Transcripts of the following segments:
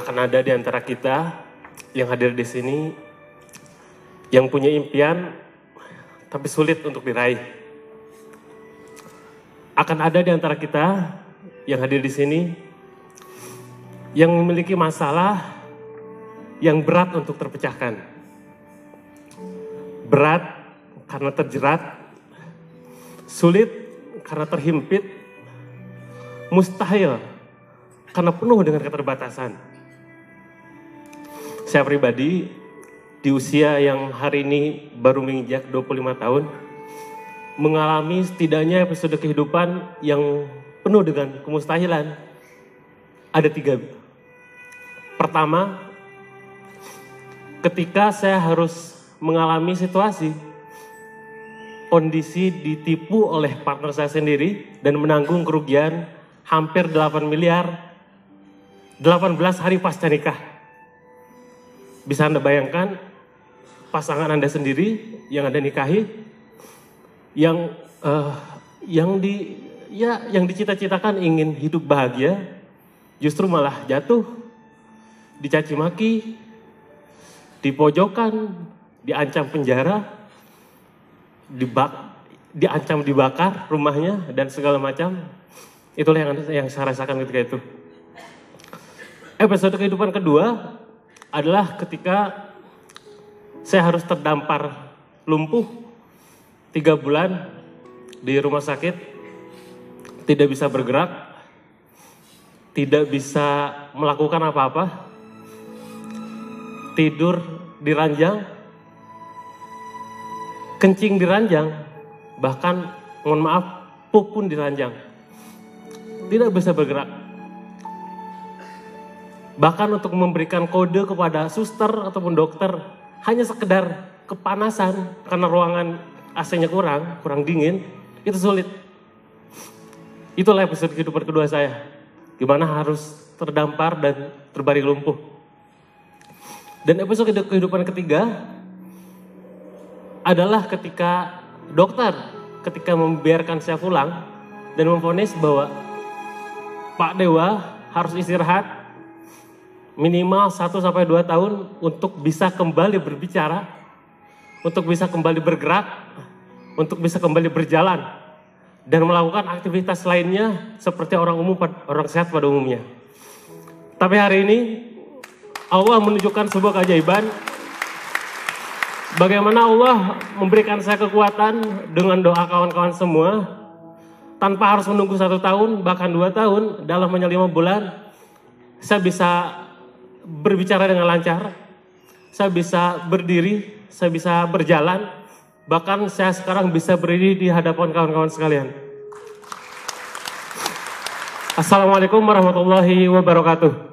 akan ada di antara kita yang hadir di sini yang punya impian tapi sulit untuk diraih. Akan ada di antara kita yang hadir di sini yang memiliki masalah yang berat untuk terpecahkan. Berat karena terjerat, sulit karena terhimpit, mustahil karena penuh dengan keterbatasan saya pribadi di usia yang hari ini baru menginjak 25 tahun mengalami setidaknya episode kehidupan yang penuh dengan kemustahilan. Ada tiga. Pertama, ketika saya harus mengalami situasi kondisi ditipu oleh partner saya sendiri dan menanggung kerugian hampir 8 miliar 18 hari pasca nikah. Bisa Anda bayangkan pasangan Anda sendiri yang Anda nikahi yang uh, yang di ya yang dicita-citakan ingin hidup bahagia justru malah jatuh dicaci maki, dipojokan, diancam penjara, dibak diancam dibakar rumahnya dan segala macam. Itulah yang yang saya rasakan ketika itu. Episode kehidupan kedua adalah ketika saya harus terdampar lumpuh tiga bulan di rumah sakit, tidak bisa bergerak, tidak bisa melakukan apa-apa, tidur di ranjang, kencing di ranjang, bahkan mohon maaf pupun pun di ranjang, tidak bisa bergerak bahkan untuk memberikan kode kepada suster ataupun dokter hanya sekedar kepanasan karena ruangan AC-nya kurang, kurang dingin, itu sulit. Itulah episode kehidupan kedua saya, gimana harus terdampar dan terbaring lumpuh. Dan episode kehidupan ketiga adalah ketika dokter ketika membiarkan saya pulang dan memvonis bahwa Pak Dewa harus istirahat minimal 1 sampai 2 tahun untuk bisa kembali berbicara, untuk bisa kembali bergerak, untuk bisa kembali berjalan dan melakukan aktivitas lainnya seperti orang umum orang sehat pada umumnya. Tapi hari ini Allah menunjukkan sebuah keajaiban bagaimana Allah memberikan saya kekuatan dengan doa kawan-kawan semua tanpa harus menunggu satu tahun bahkan dua tahun dalam hanya lima bulan saya bisa berbicara dengan lancar, saya bisa berdiri, saya bisa berjalan, bahkan saya sekarang bisa berdiri di hadapan kawan-kawan sekalian. Assalamualaikum warahmatullahi wabarakatuh.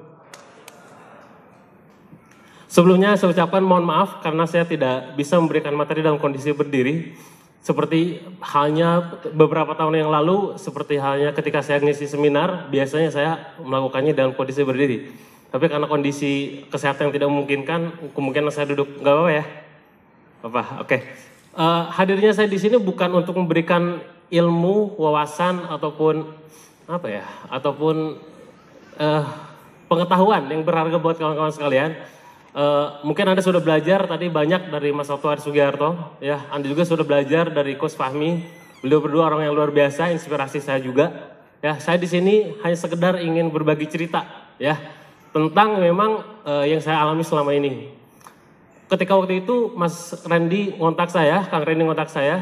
Sebelumnya saya ucapkan mohon maaf karena saya tidak bisa memberikan materi dalam kondisi berdiri. Seperti halnya beberapa tahun yang lalu, seperti halnya ketika saya ngisi seminar, biasanya saya melakukannya dalam kondisi berdiri. Tapi karena kondisi kesehatan yang tidak memungkinkan, kemungkinan saya duduk nggak apa-apa ya. Apa? Oke. Okay. Uh, eh, hadirnya saya di sini bukan untuk memberikan ilmu, wawasan ataupun apa ya, ataupun uh, pengetahuan yang berharga buat kawan-kawan sekalian. Uh, mungkin Anda sudah belajar tadi banyak dari Mas Otto Ari Sugiharto, ya. Anda juga sudah belajar dari Kus Fahmi. Beliau berdua orang yang luar biasa, inspirasi saya juga. Ya, saya di sini hanya sekedar ingin berbagi cerita, ya tentang memang uh, yang saya alami selama ini. Ketika waktu itu Mas Randy ngontak saya, Kang Randy ngontak saya,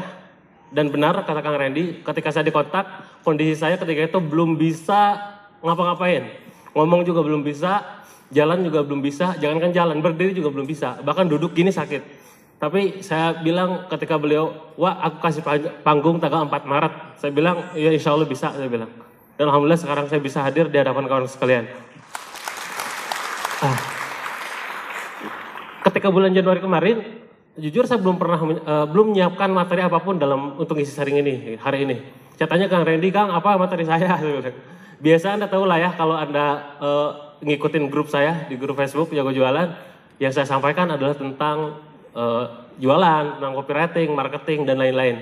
dan benar kata Kang Randy, ketika saya dikontak, kondisi saya ketika itu belum bisa ngapa-ngapain. Ngomong juga belum bisa, jalan juga belum bisa, jangankan jalan, berdiri juga belum bisa, bahkan duduk gini sakit. Tapi saya bilang ketika beliau, wah aku kasih panggung tanggal 4 Maret. Saya bilang, ya insya Allah bisa, saya bilang. Dan Alhamdulillah sekarang saya bisa hadir di hadapan kawan sekalian. Nah, ketika bulan Januari kemarin, jujur saya belum pernah uh, belum menyiapkan materi apapun dalam untuk isi sharing ini hari ini. Saya tanya Kang Randy, Kang apa materi saya? Biasa Anda tahu lah ya kalau Anda uh, ngikutin grup saya di grup Facebook Jago Jualan, yang saya sampaikan adalah tentang uh, jualan, tentang copywriting, marketing dan lain-lain.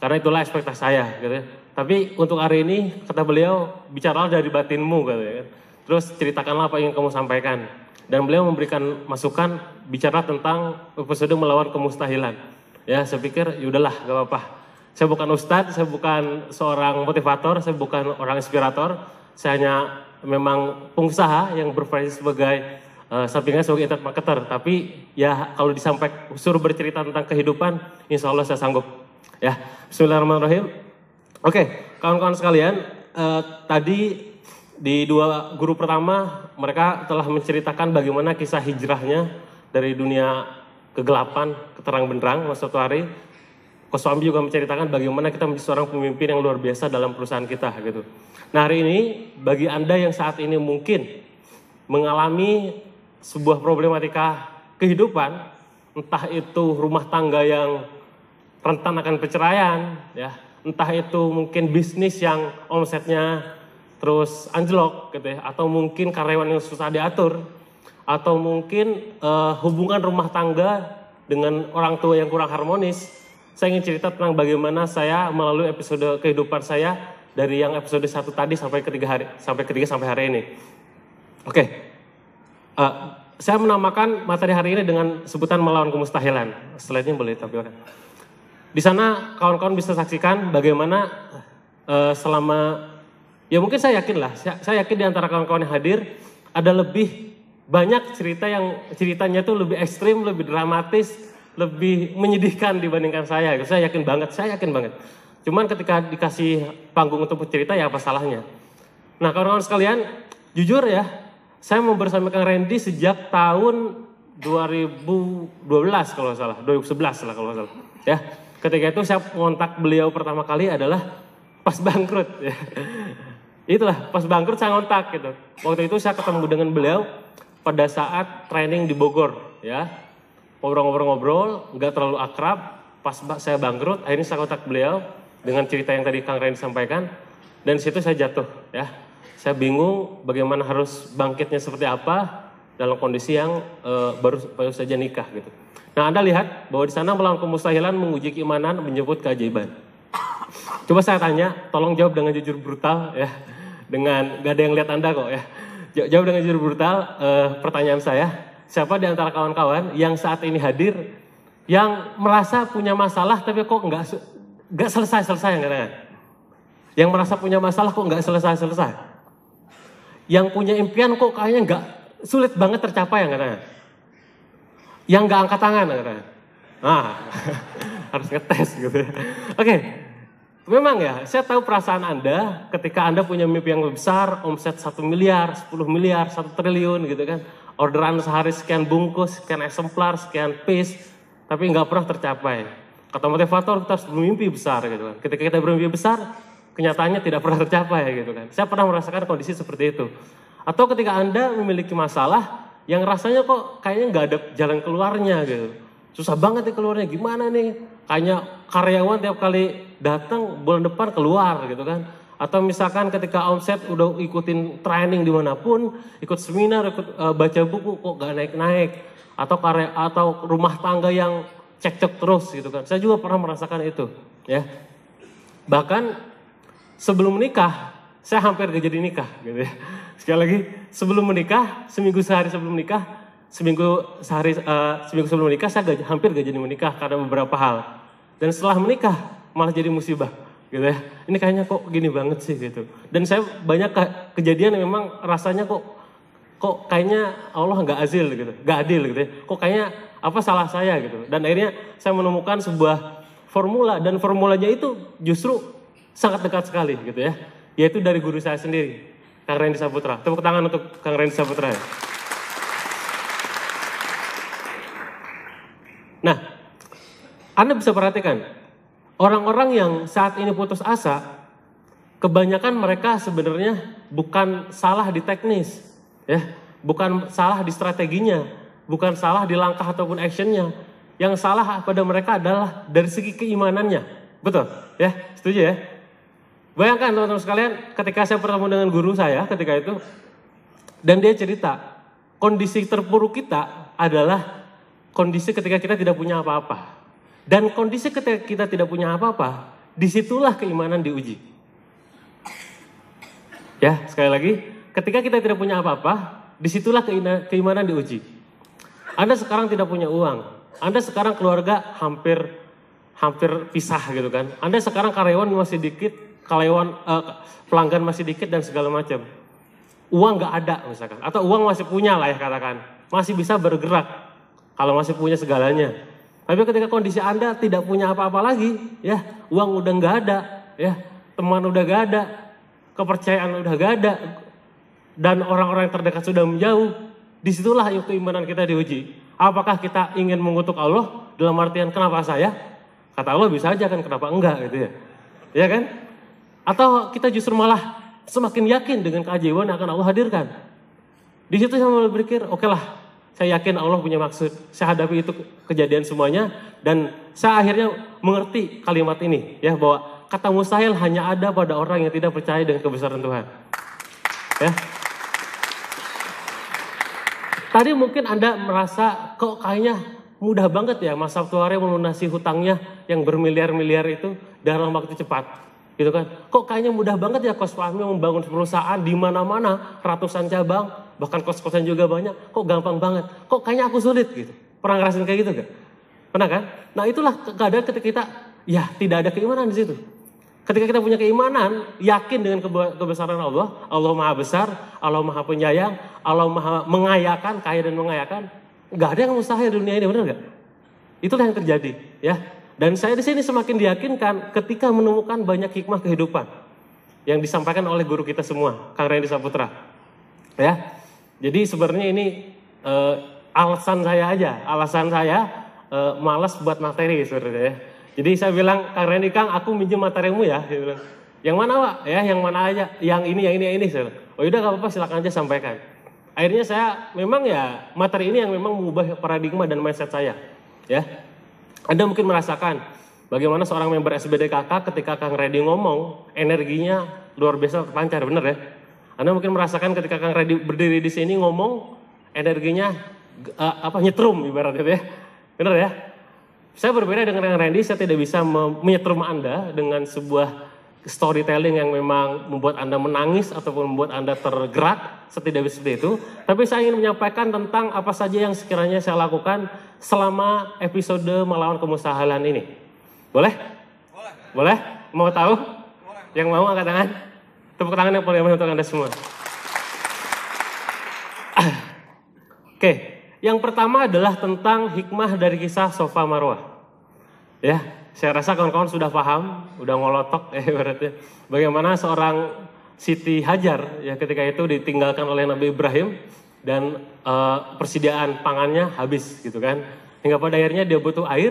Karena itulah ekspektasi saya gitu. Ya. Tapi untuk hari ini kata beliau bicaralah dari batinmu gitu ya. Terus ceritakanlah apa yang kamu sampaikan. Dan beliau memberikan masukan bicara tentang episode melawan kemustahilan. Ya, saya pikir yaudahlah, gak apa-apa. Saya bukan ustadz, saya bukan seorang motivator, saya bukan orang inspirator. Saya hanya memang pengusaha yang berprofesi sebagai uh, sampingan sebagai internet marketer. Tapi ya kalau disampaikan suruh bercerita tentang kehidupan, insya Allah saya sanggup. Ya, Bismillahirrahmanirrahim. Oke, kawan-kawan sekalian, uh, tadi di dua guru pertama, mereka telah menceritakan bagaimana kisah hijrahnya dari dunia kegelapan ke terang benderang Mas satu hari. juga menceritakan bagaimana kita menjadi seorang pemimpin yang luar biasa dalam perusahaan kita gitu. Nah hari ini bagi Anda yang saat ini mungkin mengalami sebuah problematika kehidupan, entah itu rumah tangga yang rentan akan perceraian, ya, entah itu mungkin bisnis yang omsetnya terus anjlok gitu ya atau mungkin karyawan yang susah diatur atau mungkin uh, hubungan rumah tangga dengan orang tua yang kurang harmonis saya ingin cerita tentang bagaimana saya melalui episode kehidupan saya dari yang episode satu tadi sampai ketiga hari sampai ketiga sampai hari ini oke okay. uh, eh, saya menamakan materi hari ini dengan sebutan melawan kemustahilan setelah ini boleh tampilkan di sana kawan-kawan bisa saksikan bagaimana uh, selama Ya mungkin saya yakin lah, saya, yakin di antara kawan-kawan yang hadir ada lebih banyak cerita yang ceritanya tuh lebih ekstrim, lebih dramatis, lebih menyedihkan dibandingkan saya. Saya yakin banget, saya yakin banget. Cuman ketika dikasih panggung untuk bercerita ya apa salahnya. Nah kawan-kawan sekalian, jujur ya, saya mau bersama Kang Randy sejak tahun 2012 kalau salah, 2011 lah kalau salah. Ya, ketika itu saya kontak beliau pertama kali adalah pas bangkrut. Ya itulah pas bangkrut saya ngontak gitu waktu itu saya ketemu dengan beliau pada saat training di Bogor ya ngobrol-ngobrol-ngobrol nggak terlalu akrab pas saya bangkrut akhirnya saya kontak beliau dengan cerita yang tadi Kang Ren sampaikan dan situ saya jatuh ya saya bingung bagaimana harus bangkitnya seperti apa dalam kondisi yang e, baru baru saja nikah gitu nah anda lihat bahwa di sana melawan kemustahilan menguji keimanan menyebut keajaiban Coba saya tanya, tolong jawab dengan jujur brutal ya. Dengan gak ada yang lihat Anda kok ya. Jawab dengan jujur brutal uh, pertanyaan saya. Siapa di antara kawan-kawan yang saat ini hadir yang merasa punya masalah tapi kok nggak nggak selesai-selesai yang Yang merasa punya masalah kok nggak selesai-selesai. Yang punya impian kok kayaknya nggak sulit banget tercapai yang katanya. Yang nggak angkat tangan katanya. Nah, harus ngetes gitu ya. Oke, Memang ya, saya tahu perasaan Anda ketika Anda punya mimpi yang lebih besar, omset 1 miliar, 10 miliar, 1 triliun gitu kan. Orderan sehari sekian bungkus, sekian eksemplar, sekian piece, tapi nggak pernah tercapai. Kata motivator, kita harus bermimpi besar gitu kan. Ketika kita bermimpi besar, kenyataannya tidak pernah tercapai gitu kan. Saya pernah merasakan kondisi seperti itu. Atau ketika Anda memiliki masalah yang rasanya kok kayaknya nggak ada jalan keluarnya gitu. Susah banget nih keluarnya, gimana nih? Kayaknya karyawan tiap kali datang bulan depan keluar gitu kan. Atau misalkan ketika omset udah ikutin training dimanapun, ikut seminar, ikut uh, baca buku kok gak naik-naik. Atau karya atau rumah tangga yang cek cekcok terus gitu kan. Saya juga pernah merasakan itu ya. Bahkan sebelum menikah, saya hampir gak jadi nikah gitu ya. Sekali lagi, sebelum menikah, seminggu sehari sebelum menikah, seminggu sehari uh, seminggu sebelum menikah saya gak, hampir gak jadi menikah karena beberapa hal. Dan setelah menikah, malah jadi musibah gitu ya. Ini kayaknya kok gini banget sih gitu. Dan saya banyak ke kejadian yang memang rasanya kok kok kayaknya Allah nggak azil gitu, nggak adil gitu ya. Kok kayaknya apa salah saya gitu. Dan akhirnya saya menemukan sebuah formula dan formulanya itu justru sangat dekat sekali gitu ya. Yaitu dari guru saya sendiri, Kang Randy Saputra. Tepuk tangan untuk Kang Randy Saputra. Ya. Nah, Anda bisa perhatikan, Orang-orang yang saat ini putus asa, kebanyakan mereka sebenarnya bukan salah di teknis, ya, bukan salah di strateginya, bukan salah di langkah ataupun actionnya. Yang salah pada mereka adalah dari segi keimanannya, betul? Ya, setuju ya? Bayangkan teman-teman sekalian, ketika saya bertemu dengan guru saya ketika itu, dan dia cerita, kondisi terpuruk kita adalah kondisi ketika kita tidak punya apa-apa. Dan kondisi ketika kita tidak punya apa-apa, disitulah keimanan diuji. Ya, sekali lagi, ketika kita tidak punya apa-apa, disitulah keimanan diuji. Anda sekarang tidak punya uang, Anda sekarang keluarga hampir hampir pisah gitu kan. Anda sekarang karyawan masih dikit, karyawan eh, pelanggan masih dikit dan segala macam. Uang nggak ada misalkan, atau uang masih punya lah ya katakan, masih bisa bergerak kalau masih punya segalanya tapi ketika kondisi Anda tidak punya apa-apa lagi, ya, uang udah nggak ada, ya, teman udah nggak ada, kepercayaan udah nggak ada, dan orang-orang yang terdekat sudah menjauh, disitulah imanan kita diuji. Apakah kita ingin mengutuk Allah dalam artian kenapa saya? Kata Allah bisa aja kan kenapa enggak gitu ya. Ya kan? Atau kita justru malah semakin yakin dengan keajaiban yang akan Allah hadirkan. Di situ saya mulai berpikir, oke okay lah, saya yakin Allah punya maksud. Saya hadapi itu kejadian semuanya dan saya akhirnya mengerti kalimat ini ya bahwa kata mustahil hanya ada pada orang yang tidak percaya dengan kebesaran Tuhan. Ya. Tadi mungkin Anda merasa kok kayaknya mudah banget ya Mas Sabtuare melunasi hutangnya yang bermiliar-miliar itu dalam waktu cepat. Gitu kan? Kok kayaknya mudah banget ya Kos Fahmi membangun perusahaan di mana-mana, ratusan cabang, bahkan kos-kosan juga banyak. Kok gampang banget? Kok kayaknya aku sulit gitu. Pernah ngerasain kayak gitu gak? Pernah kan? Nah, itulah keadaan ketika kita ya tidak ada keimanan di situ. Ketika kita punya keimanan, yakin dengan kebesaran Allah, Allah Maha Besar, Allah Maha Penyayang, Allah Maha Mengayakan, kaya dan mengayakan, nggak ada yang mustahil di dunia ini, benar nggak? Itulah yang terjadi, ya. Dan saya di sini semakin diyakinkan ketika menemukan banyak hikmah kehidupan yang disampaikan oleh guru kita semua, Kang Randy Saputra. Ya. Jadi sebenarnya ini uh, alasan saya aja, alasan saya uh, malas buat materi sebenarnya ya. Jadi saya bilang, Kang Randy Kang, aku minjem materimu ya. yang mana pak? Ya, yang mana aja? Yang ini, yang ini, yang ini. Saya bilang, oh yaudah gak apa-apa, silakan aja sampaikan. Akhirnya saya memang ya materi ini yang memang mengubah paradigma dan mindset saya. Ya, anda mungkin merasakan bagaimana seorang member SBDKK ketika Kang Reddy ngomong, energinya luar biasa terpancar, bener ya? Anda mungkin merasakan ketika Kang Reddy berdiri di sini ngomong, energinya uh, apa nyetrum ibaratnya ya. Bener ya? Saya berbeda dengan Kang Reddy, saya tidak bisa menyetrum Anda dengan sebuah storytelling yang memang membuat Anda menangis ataupun membuat Anda tergerak, setidaknya seperti itu. Tapi saya ingin menyampaikan tentang apa saja yang sekiranya saya lakukan selama episode melawan kemustahilan ini? Boleh? Boleh. Boleh? Mau tahu? Boleh. Yang mau angkat tangan? Tepuk tangan yang paling untuk Anda semua. Oke, yang pertama adalah tentang hikmah dari kisah Sofa Marwah. Ya, saya rasa kawan-kawan sudah paham, sudah ngolotok eh berarti. Bagaimana seorang Siti Hajar ya ketika itu ditinggalkan oleh Nabi Ibrahim dan uh, persediaan pangannya habis gitu kan. Hingga pada akhirnya dia butuh air,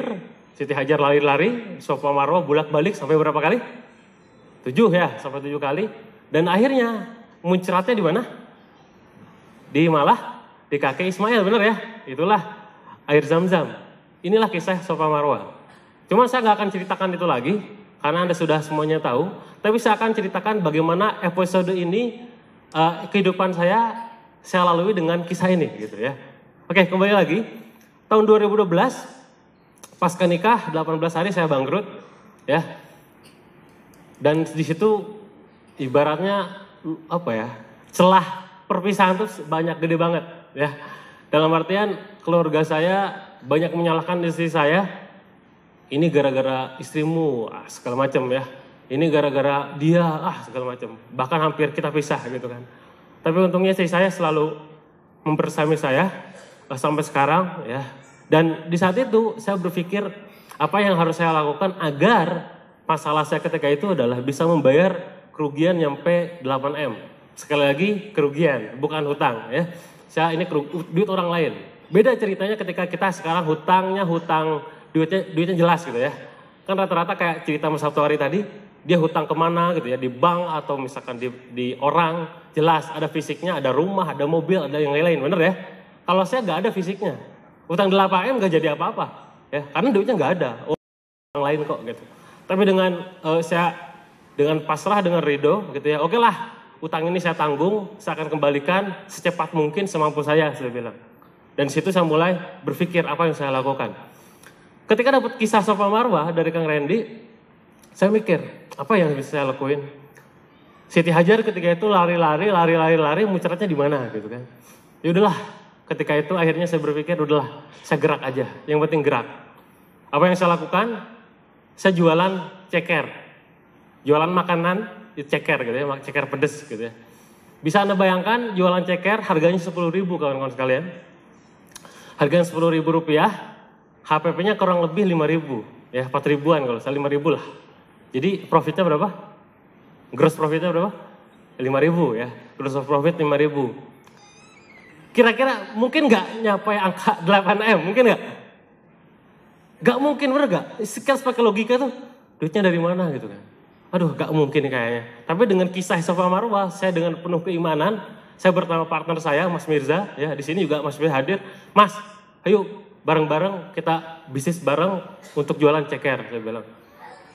Siti Hajar lari-lari, Sofa Marwa bolak-balik sampai berapa kali? Tujuh ya, sampai tujuh kali. Dan akhirnya muncratnya di mana? Di malah di kakek Ismail bener ya? Itulah air zam-zam. Inilah kisah Sofa Marwa. Cuma saya nggak akan ceritakan itu lagi, karena Anda sudah semuanya tahu. Tapi saya akan ceritakan bagaimana episode ini, uh, kehidupan saya saya lalui dengan kisah ini gitu ya. Oke, kembali lagi. Tahun 2012 pas ke nikah 18 hari saya bangkrut ya. Dan di situ ibaratnya apa ya? Celah perpisahan tuh banyak gede banget ya. Dalam artian keluarga saya banyak menyalahkan istri saya. Ini gara-gara istrimu, ah, segala macam ya. Ini gara-gara dia, ah segala macam. Bahkan hampir kita pisah gitu kan. Tapi untungnya istri saya selalu mempersami saya eh, sampai sekarang ya. Dan di saat itu saya berpikir apa yang harus saya lakukan agar masalah saya ketika itu adalah bisa membayar kerugian nyampe 8M. Sekali lagi kerugian, bukan hutang ya. Saya ini duit orang lain. Beda ceritanya ketika kita sekarang hutangnya hutang duitnya duitnya jelas gitu ya. Kan rata-rata kayak cerita Mas Sabtu hari tadi, dia hutang kemana gitu ya di bank atau misalkan di, di orang jelas ada fisiknya ada rumah ada mobil ada yang lain-lain bener ya kalau saya nggak ada fisiknya hutang 8 m nggak jadi apa-apa ya karena duitnya nggak ada oh, orang lain kok gitu tapi dengan uh, saya dengan pasrah dengan ridho gitu ya oke lah utang ini saya tanggung saya akan kembalikan secepat mungkin semampu saya saya bilang dan situ saya mulai berpikir apa yang saya lakukan ketika dapat kisah Sofa Marwah dari Kang Randy saya mikir, apa yang bisa saya lakuin? Siti Hajar ketika itu lari-lari, lari-lari, lari, muncratnya di mana gitu kan. Ya udahlah, ketika itu akhirnya saya berpikir udahlah, saya gerak aja. Yang penting gerak. Apa yang saya lakukan? Saya jualan ceker. Jualan makanan ya ceker gitu ya, ceker pedes gitu ya. Bisa Anda bayangkan jualan ceker harganya 10 ribu kawan-kawan sekalian. Harganya 10 ribu rupiah, HPP-nya kurang lebih 5 ribu. Ya 4 ribuan kalau saya 5 ribu lah. Jadi profitnya berapa? Gross profitnya berapa? 5000 ya. Gross profit 5000. Kira-kira mungkin nggak nyapai angka 8M, mungkin nggak? Gak mungkin bener gak? Sekian pakai logika tuh duitnya dari mana gitu kan. Aduh gak mungkin kayaknya. Tapi dengan kisah Sofa Marwah, saya dengan penuh keimanan, saya bertemu partner saya Mas Mirza, ya di sini juga Mas Mirza hadir. Mas, ayo bareng-bareng kita bisnis bareng untuk jualan ceker, saya bilang.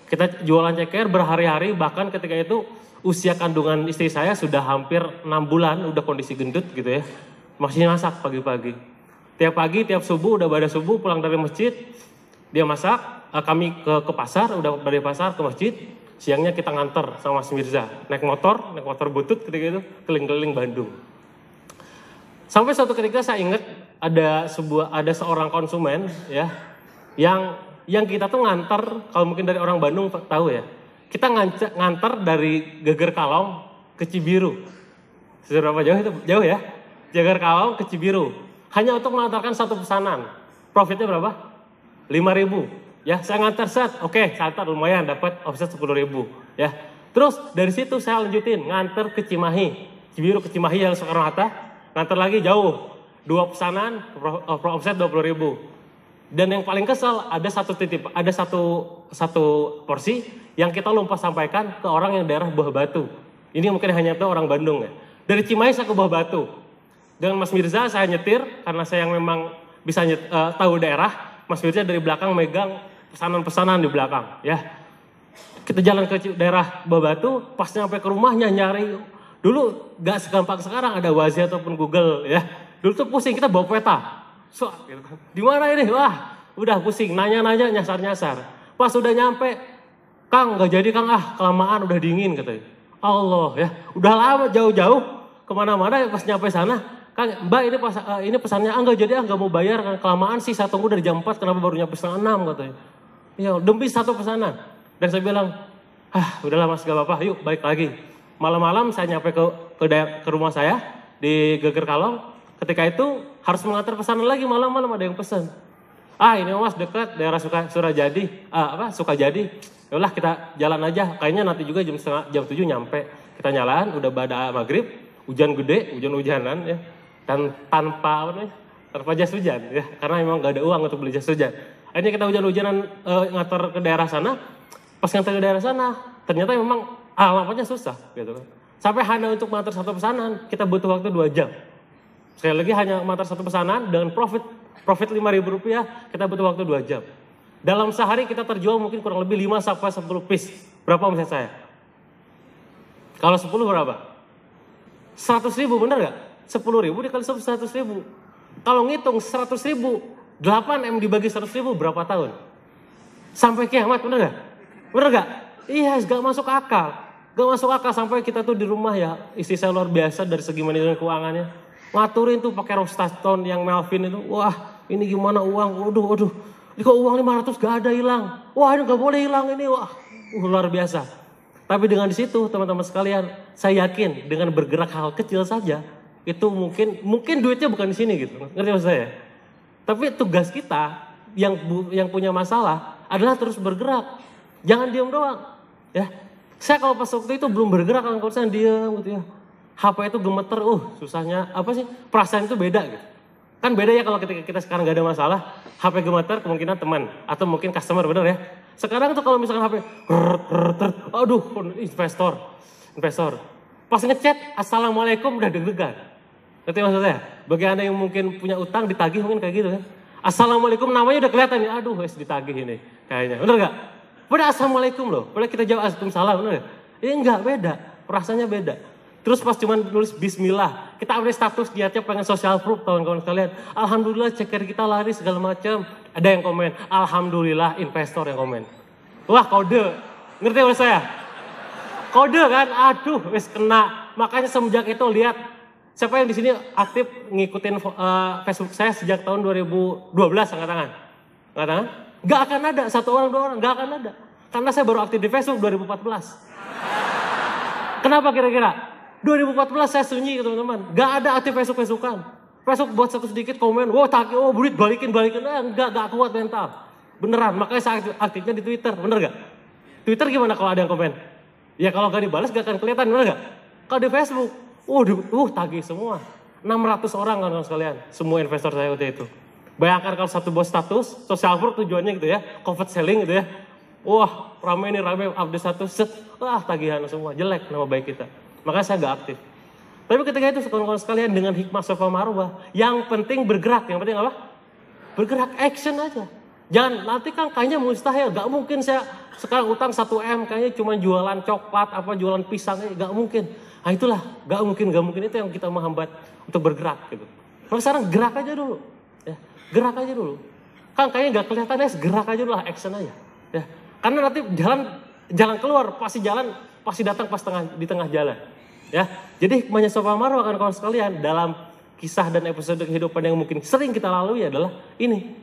Kita jualan ceker berhari-hari bahkan ketika itu usia kandungan istri saya sudah hampir 6 bulan, udah kondisi gendut gitu ya. Masih masak pagi-pagi. Tiap pagi, tiap subuh, udah pada subuh pulang dari masjid, dia masak, eh, kami ke, ke pasar, udah dari pasar ke masjid, siangnya kita nganter sama Mas Mirza. Naik motor, naik motor butut ketika itu, keliling-keliling Bandung. Sampai suatu ketika saya ingat ada sebuah ada seorang konsumen ya yang yang kita tuh nganter, kalau mungkin dari orang Bandung tahu ya, kita nganter dari Geger Kalong ke Cibiru. Seberapa jauh itu? Jauh ya? Geger Kalong ke Cibiru. Hanya untuk mengantarkan satu pesanan. Profitnya berapa? 5000 Ya, saya ngantar set. Oke, saya ngantar lumayan dapat offset 10000 Ya, Terus dari situ saya lanjutin nganter ke Cimahi, Cibiru ke Cimahi yang Soekarno Hatta, nganter lagi jauh, dua pesanan, offset 20000 ribu. Dan yang paling kesal ada satu titip, ada satu satu porsi yang kita lupa sampaikan ke orang yang daerah Buah Batu. Ini mungkin hanya itu orang Bandung ya. Dari Cimahi saya ke Buah Batu. Dengan Mas Mirza saya nyetir karena saya yang memang bisa nyet, uh, tahu daerah. Mas Mirza dari belakang megang pesanan-pesanan di belakang ya. Kita jalan ke daerah Buah Batu, pas sampai ke rumahnya nyari dulu gak segampang sekarang ada Waze ataupun Google ya. Dulu tuh pusing kita bawa peta so, di mana ini? Wah, udah pusing, nanya-nanya, nyasar-nyasar. Pas udah nyampe, Kang, gak jadi Kang, ah, kelamaan udah dingin katanya. Allah ya, udah lama jauh-jauh kemana-mana pas nyampe sana, Kang, Mbak ini pas, uh, ini pesannya, ah gak jadi, ah gak mau bayar, kan kelamaan sih, saya tunggu dari jam 4, kenapa baru nyampe setengah 6 katanya. Ya, demi satu pesanan. Dan saya bilang, ah udahlah mas gak apa-apa, yuk baik lagi. Malam-malam saya nyampe ke, ke, ke rumah saya, di Geger Kalong, ketika itu harus mengantar pesanan lagi malam-malam ada yang pesan. Ah ini mas dekat daerah Suka, Surajadi, ah, apa Sukajadi. Yaudah kita jalan aja, kayaknya nanti juga jam setengah jam tujuh nyampe. Kita nyalan, udah pada maghrib, hujan gede, hujan-hujanan ya. Dan tanpa apa namanya, tanpa jas hujan ya, karena memang gak ada uang untuk beli jas hujan. Akhirnya kita hujan-hujanan e, ngantar ke daerah sana, pas ngantar ke daerah sana, ternyata memang alamatnya ah, susah gitu kan. Sampai hanya untuk mengantar satu pesanan, kita butuh waktu dua jam. Sekali lagi hanya mengantar satu pesanan dengan profit profit ribu rupiah kita butuh waktu dua jam. Dalam sehari kita terjual mungkin kurang lebih 5 sampai 10 piece. Berapa omset saya? Kalau 10 berapa? 100 ribu bener gak? 10 ribu dikali 100 ribu. Kalau ngitung 100 ribu, 8 M dibagi 100 ribu berapa tahun? Sampai kiamat bener gak? Bener gak? Iya gak masuk akal. Gak masuk akal sampai kita tuh di rumah ya istri saya luar biasa dari segi manajemen keuangannya Ngaturin tuh pakai rostaston yang Melvin itu. Wah ini gimana uang, waduh waduh. Ini kok uang 500 gak ada hilang. Wah ini gak boleh hilang ini. Wah uh, luar biasa. Tapi dengan disitu teman-teman sekalian. Saya yakin dengan bergerak hal kecil saja. Itu mungkin mungkin duitnya bukan di sini gitu. Ngerti maksud saya? Tapi tugas kita yang yang punya masalah adalah terus bergerak. Jangan diam doang. Ya. Saya kalau pas waktu itu belum bergerak kan kalau saya diam gitu ya. HP itu gemeter, uh susahnya apa sih? Perasaan itu beda gitu. Kan beda ya kalau ketika kita sekarang gak ada masalah, HP gemeter kemungkinan teman atau mungkin customer bener ya. Sekarang tuh kalau misalkan HP, rrr, rrr, rrr, aduh investor, investor. Pas ngechat, assalamualaikum udah deg-degan. Ngerti maksudnya saya? Bagi anda yang mungkin punya utang ditagih mungkin kayak gitu ya Assalamualaikum namanya udah kelihatan ya, aduh wes ditagih ini kayaknya. Bener gak? Pada assalamualaikum loh, pada kita jawab assalamualaikum salam, bener gak? Ya enggak, beda. perasaannya beda. Terus pas cuman nulis bismillah, kita update status di aja pengen social proof kawan-kawan sekalian. Alhamdulillah ceker kita laris segala macam. Ada yang komen, alhamdulillah investor yang komen. Wah kode, ngerti oleh saya? Kode kan, aduh wis kena. Makanya semenjak itu lihat siapa yang di sini aktif ngikutin uh, Facebook saya sejak tahun 2012 angkat tangan. Angkat tangan? Gak akan ada satu orang dua orang, gak akan ada. Karena saya baru aktif di Facebook 2014. Kenapa kira-kira? 2014 saya sunyi teman-teman. Gak ada aktif Facebook-Facebookan. Facebook buat satu sedikit komen, wow tak, oh burit balikin balikin, eh, enggak enggak kuat mental. Beneran, makanya saya aktifnya di Twitter, bener gak? Twitter gimana kalau ada yang komen? Ya kalau gak dibalas gak akan kelihatan, bener gak? Kalau di Facebook, wow, di, uh tagih semua. 600 orang kan sekalian, semua investor saya waktu itu. Bayangkan kalau satu bos status, sosial work tujuannya gitu ya, covert selling gitu ya. Wah, ramai ini ramai update status, set, wah tagihan semua, jelek nama baik kita. Makanya saya nggak aktif. Tapi ketika itu kawan-kawan sekalian dengan hikmah sofa marwah, yang penting bergerak, yang penting apa? Bergerak, action aja. Jangan nanti kan kayaknya mustahil, gak mungkin saya sekarang utang 1 m kayaknya cuma jualan coklat apa jualan pisang, eh, gak mungkin. Nah itulah, gak mungkin, gak mungkin itu yang kita menghambat untuk bergerak gitu. Maka sekarang gerak aja dulu, ya, gerak aja dulu. Kan kayaknya gak kelihatan ya, gerak aja dulu lah, action aja. Ya. Karena nanti jalan jalan keluar pasti jalan pasti datang pas tengah di tengah jalan. Ya, jadi hikmahnya sofa marwah kan kawan sekalian dalam kisah dan episode kehidupan yang mungkin sering kita lalui adalah ini.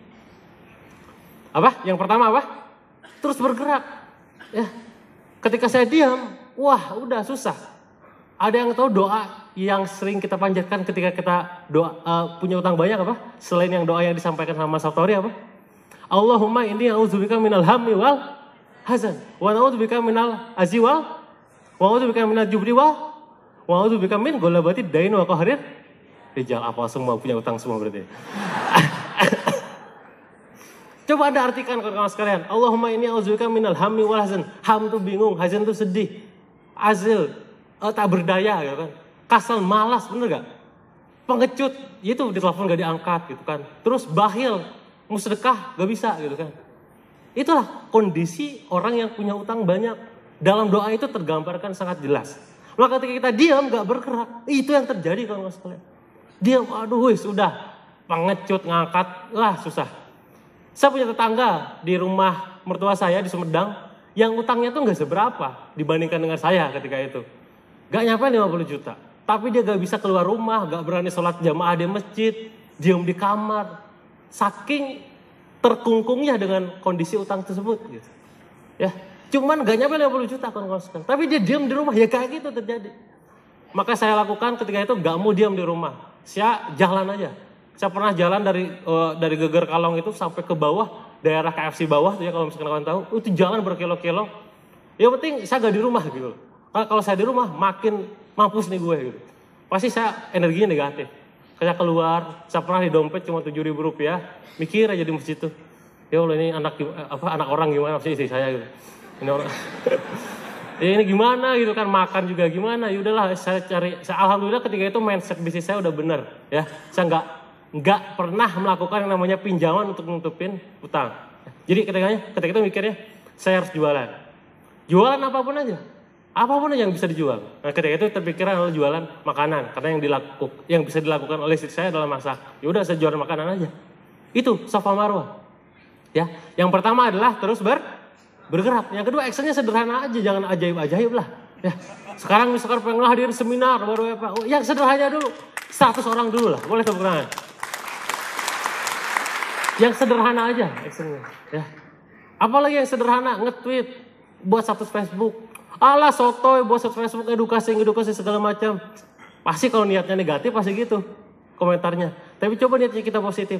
Apa? Yang pertama apa? Terus bergerak. Ya. Ketika saya diam, wah udah susah. Ada yang tahu doa yang sering kita panjatkan ketika kita doa uh, punya utang banyak apa? Selain yang doa yang disampaikan sama Satori apa? Allahumma ini auzubika minal hammi wal hazan wa auzubika minal azi wal wa auzubika minal jubri wal Wa bika min ghalabati dain wa qahrir rijal apa semua punya utang semua berarti. Coba ada artikan kalau kawan sekalian. Allahumma ini auzubika minal hammi wal hazan. Ham tuh bingung, hazan tuh sedih. Azil, uh, tak berdaya gitu kan. Kasal, malas, bener gak? Pengecut, itu di telepon gak diangkat gitu kan. Terus bahil, sedekah gak bisa gitu kan. Itulah kondisi orang yang punya utang banyak. Dalam doa itu tergambarkan sangat jelas. Lalu ketika kita diam gak bergerak, itu yang terjadi kalau nggak sekalian. Diam, aduh, wih, sudah pengecut ngangkat, lah susah. Saya punya tetangga di rumah mertua saya di Sumedang yang utangnya tuh gak seberapa dibandingkan dengan saya ketika itu. Gak nyampe 50 juta. Tapi dia gak bisa keluar rumah, gak berani sholat jamaah di masjid, diam di kamar. Saking terkungkungnya dengan kondisi utang tersebut. Gitu. Ya, Cuman gak nyampe 50 juta kan kawan Tapi dia diam di rumah ya kayak gitu terjadi. Maka saya lakukan ketika itu gak mau diam di rumah. Saya jalan aja. Saya pernah jalan dari uh, dari Geger Kalong itu sampai ke bawah daerah KFC bawah tuh ya kalau misalkan kalian tahu itu jalan berkilo-kilo. yang penting saya gak di rumah gitu. Kalau saya di rumah makin mampus nih gue gitu. Pasti saya energinya negatif. kayak keluar, saya pernah di dompet cuma tujuh ribu rupiah, mikir aja di masjid tuh. Ya Allah ini anak apa anak orang gimana sih istri saya gitu ini orang ya ini gimana gitu kan makan juga gimana ya udahlah saya cari saya, alhamdulillah ketika itu mindset bisnis saya udah bener ya saya nggak nggak pernah melakukan yang namanya pinjaman untuk nutupin utang jadi ketikanya ketika itu mikirnya saya harus jualan jualan apapun aja apapun yang bisa dijual nah ketika itu terpikiran adalah jualan makanan karena yang dilakukan yang bisa dilakukan oleh istri saya adalah masak ya udah saya jual makanan aja itu sofa marwah ya yang pertama adalah terus ber bergerak. Yang kedua actionnya sederhana aja, jangan ajaib-ajaib lah. Ya. Sekarang misalkan pengen hadir seminar baru apa, oh, yang sederhana dulu. 100 orang dulu lah, boleh tepuk Yang sederhana aja actionnya. Ya. Apalagi yang sederhana, nge-tweet, buat status Facebook. Alah sotoy buat status Facebook edukasi, edukasi segala macam. Pasti kalau niatnya negatif pasti gitu komentarnya. Tapi coba niatnya kita positif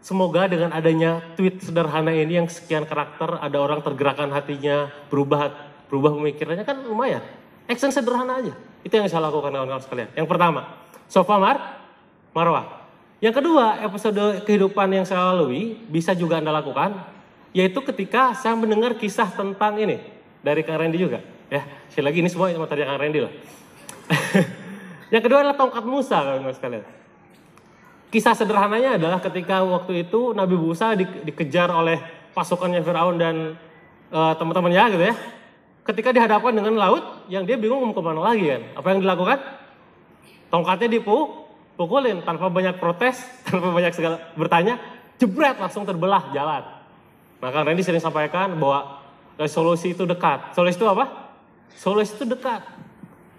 Semoga dengan adanya tweet sederhana ini yang sekian karakter, ada orang tergerakkan hatinya, berubah berubah pemikirannya kan lumayan. Action sederhana aja. Itu yang saya lakukan dengan kawan sekalian. Yang pertama, Sofa Mar, Marwah. Yang kedua, episode kehidupan yang saya lalui bisa juga Anda lakukan, yaitu ketika saya mendengar kisah tentang ini dari Kang Randy juga. Ya, sekali lagi ini semua yang materi Kang Randy lah. yang kedua adalah tongkat Musa, kawan-kawan sekalian. Kisah sederhananya adalah ketika waktu itu Nabi Musa di, dikejar oleh pasukannya Firaun dan uh, teman-temannya gitu ya. Ketika dihadapkan dengan laut, yang dia bingung mau kemana lagi kan. Apa yang dilakukan? Tongkatnya pukulin tanpa banyak protes, tanpa banyak segala bertanya, jebret langsung terbelah jalan. Nah, Randy sering sampaikan bahwa solusi itu dekat. Solusi itu apa? Solusi itu dekat.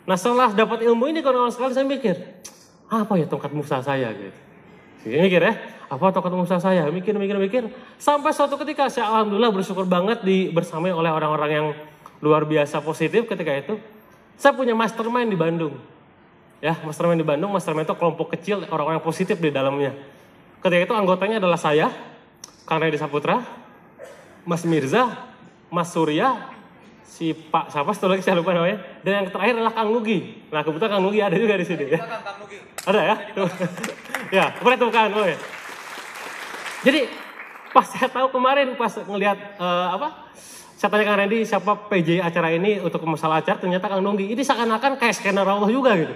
Nah setelah dapat ilmu ini kalau kawan sekali saya mikir, apa ya tongkat Musa saya gitu. Dia mikir ya, apa atau ketemu saya? Mikir, mikir, mikir. Sampai suatu ketika saya alhamdulillah bersyukur banget bersamai oleh orang-orang yang luar biasa positif ketika itu. Saya punya mastermind di Bandung. Ya, mastermind di Bandung, mastermind itu kelompok kecil orang-orang yang positif di dalamnya. Ketika itu anggotanya adalah saya, Kang Redi Saputra, Mas Mirza, Mas Surya, si Pak siapa satu lagi saya lupa namanya dan yang terakhir adalah Kang Nugi nah kebetulan Kang Nugi ada juga di sini ya. ada ya oh ya kemarin tuh oh jadi pas saya tahu kemarin pas ngelihat uh, apa saya tanya Kang Randy siapa PJ acara ini untuk masalah acara ternyata Kang Nugi ini seakan-akan kayak skenario Allah juga gitu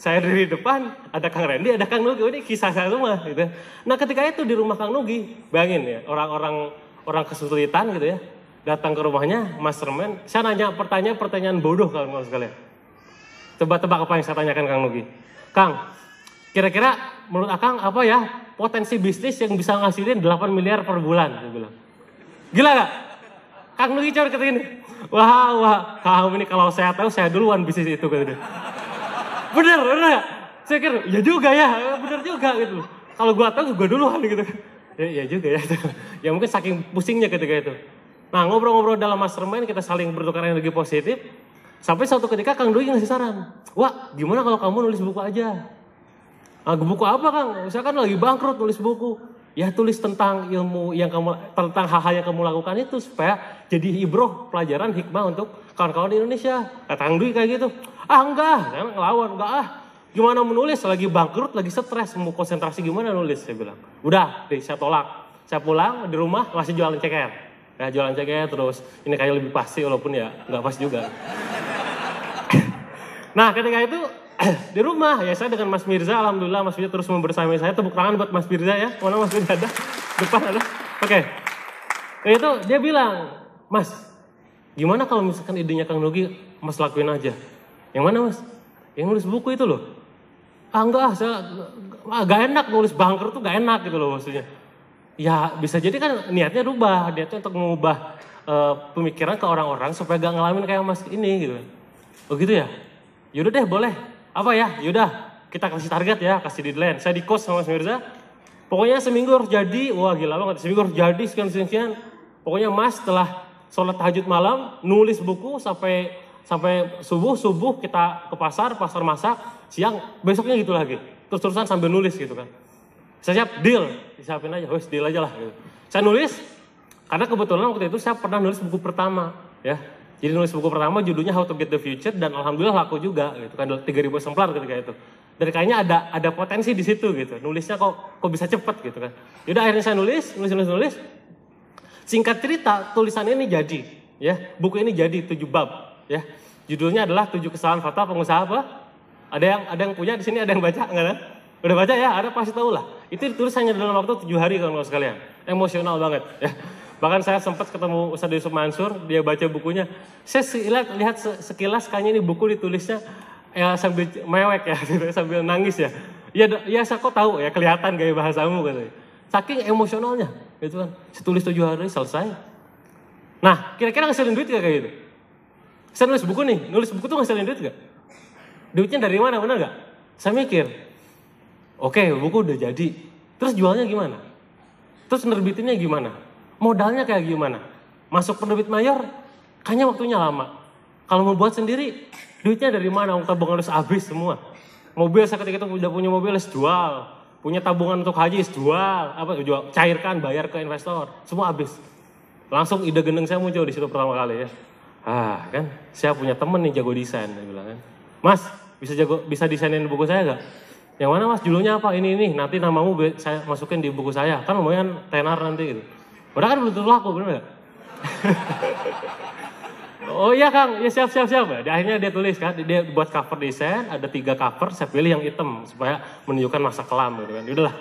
saya dari depan ada Kang Randy ada Kang Nugi ini kisah saya semua gitu nah ketika itu di rumah Kang Nugi bayangin ya orang-orang orang kesulitan gitu ya datang ke rumahnya, mastermind. Saya nanya pertanyaan-pertanyaan bodoh kalau nggak sekalian. Tebak-tebak apa yang saya tanyakan Kang Nugi. Kang, kira-kira menurut Akang apa ya potensi bisnis yang bisa ngasilin 8 miliar per bulan? Dia bilang. Gila gak? Kang Nugi coba kata gini, wah wah, kamu ini kalau saya tahu saya duluan bisnis itu kata dia. Bener, bener gak? Saya kira, ya juga ya, bener juga gitu. Kalau gua tahu gua duluan gitu. Ya, ya juga ya. ya mungkin saking pusingnya ketika itu. Nah ngobrol-ngobrol dalam mastermind kita saling bertukar energi positif. Sampai suatu ketika Kang Doi ngasih saran. Wah gimana kalau kamu nulis buku aja? Nah, buku apa Kang? Misalkan lagi bangkrut nulis buku. Ya tulis tentang ilmu yang kamu tentang hal-hal yang kamu lakukan itu supaya jadi ibroh pelajaran hikmah untuk kawan-kawan di Indonesia. Kata Kang Dwi kayak gitu. Ah enggak, kan ngelawan enggak ah. Gimana menulis lagi bangkrut, lagi stres, mau konsentrasi gimana nulis saya bilang. Udah, deh saya tolak. Saya pulang di rumah masih jualan ceker kayak jualan ya terus ini kayak lebih pasti walaupun ya nggak pas juga nah ketika itu di rumah ya saya dengan Mas Mirza alhamdulillah Mas Mirza terus membersamai saya tepuk tangan buat Mas Mirza ya mana Mas Mirza ada depan ada oke okay. Nah, itu dia bilang Mas gimana kalau misalkan idenya Kang Nugi Mas lakuin aja yang mana Mas yang nulis buku itu loh ah enggak ah, saya ah, gak enak nulis bangker tuh gak enak gitu loh maksudnya ya bisa jadi kan niatnya rubah dia tuh untuk mengubah uh, pemikiran ke orang-orang supaya gak ngalamin kayak mas ini gitu oh gitu ya yaudah deh boleh apa ya yaudah kita kasih target ya kasih deadline saya di kos sama mas Mirza pokoknya seminggu harus jadi wah gila banget seminggu harus jadi sekian sekian pokoknya mas telah sholat tahajud malam nulis buku sampai sampai subuh subuh kita ke pasar pasar masak siang besoknya gitu lagi terus terusan sambil nulis gitu kan saya siap deal, disiapin aja, wes deal aja lah. Gitu. Saya nulis karena kebetulan waktu itu saya pernah nulis buku pertama, ya. Jadi nulis buku pertama judulnya How to Get the Future dan alhamdulillah laku juga gitu kan 3000 eksemplar ketika itu. Dan kayaknya ada ada potensi di situ gitu. Nulisnya kok kok bisa cepet gitu kan. Yaudah akhirnya saya nulis, nulis nulis nulis. Singkat cerita tulisan ini jadi ya. Buku ini jadi tujuh bab ya. Judulnya adalah Tujuh kesalahan fatal pengusaha apa? Ada yang ada yang punya di sini ada yang baca enggak Udah baca ya, ada pasti tahu lah. Itu ditulis hanya dalam waktu tujuh hari kalau nggak sekalian. Emosional banget. Ya. Bahkan saya sempat ketemu Ustadz Yusuf Mansur, dia baca bukunya. Saya lihat, lihat sekilas kayaknya ini buku ditulisnya ya, sambil mewek ya, sambil nangis ya. Ya, ya saya kok tahu ya kelihatan gaya bahasamu katanya. Saking emosionalnya, gitu kan. Setulis tujuh hari selesai. Nah, kira-kira ngasilin duit gak kayak gitu? Saya nulis buku nih, nulis buku tuh ngasilin duit gak? Duitnya dari mana, bener gak? Saya mikir, Oke, buku udah jadi. Terus jualnya gimana? Terus nerbitinnya gimana? Modalnya kayak gimana? Masuk penerbit mayor, kayaknya waktunya lama. Kalau mau buat sendiri, duitnya dari mana? Uang tabungan harus habis semua. Mobil saya ketika itu udah punya mobil harus jual. Punya tabungan untuk haji harus jual. Apa jual? Cairkan, bayar ke investor. Semua habis. Langsung ide gendeng saya muncul di situ pertama kali ya. Ah, kan saya punya temen nih jago desain, bilang kan. Mas, bisa jago bisa desainin buku saya gak? yang mana mas judulnya apa ini ini nanti namamu saya masukin di buku saya kan lumayan tenar nanti gitu padahal kan belum tentu laku bener gak? oh iya kang ya siap siap siap ya akhirnya dia tulis kan dia buat cover desain ada tiga cover saya pilih yang hitam supaya menunjukkan masa kelam gitu kan ya udahlah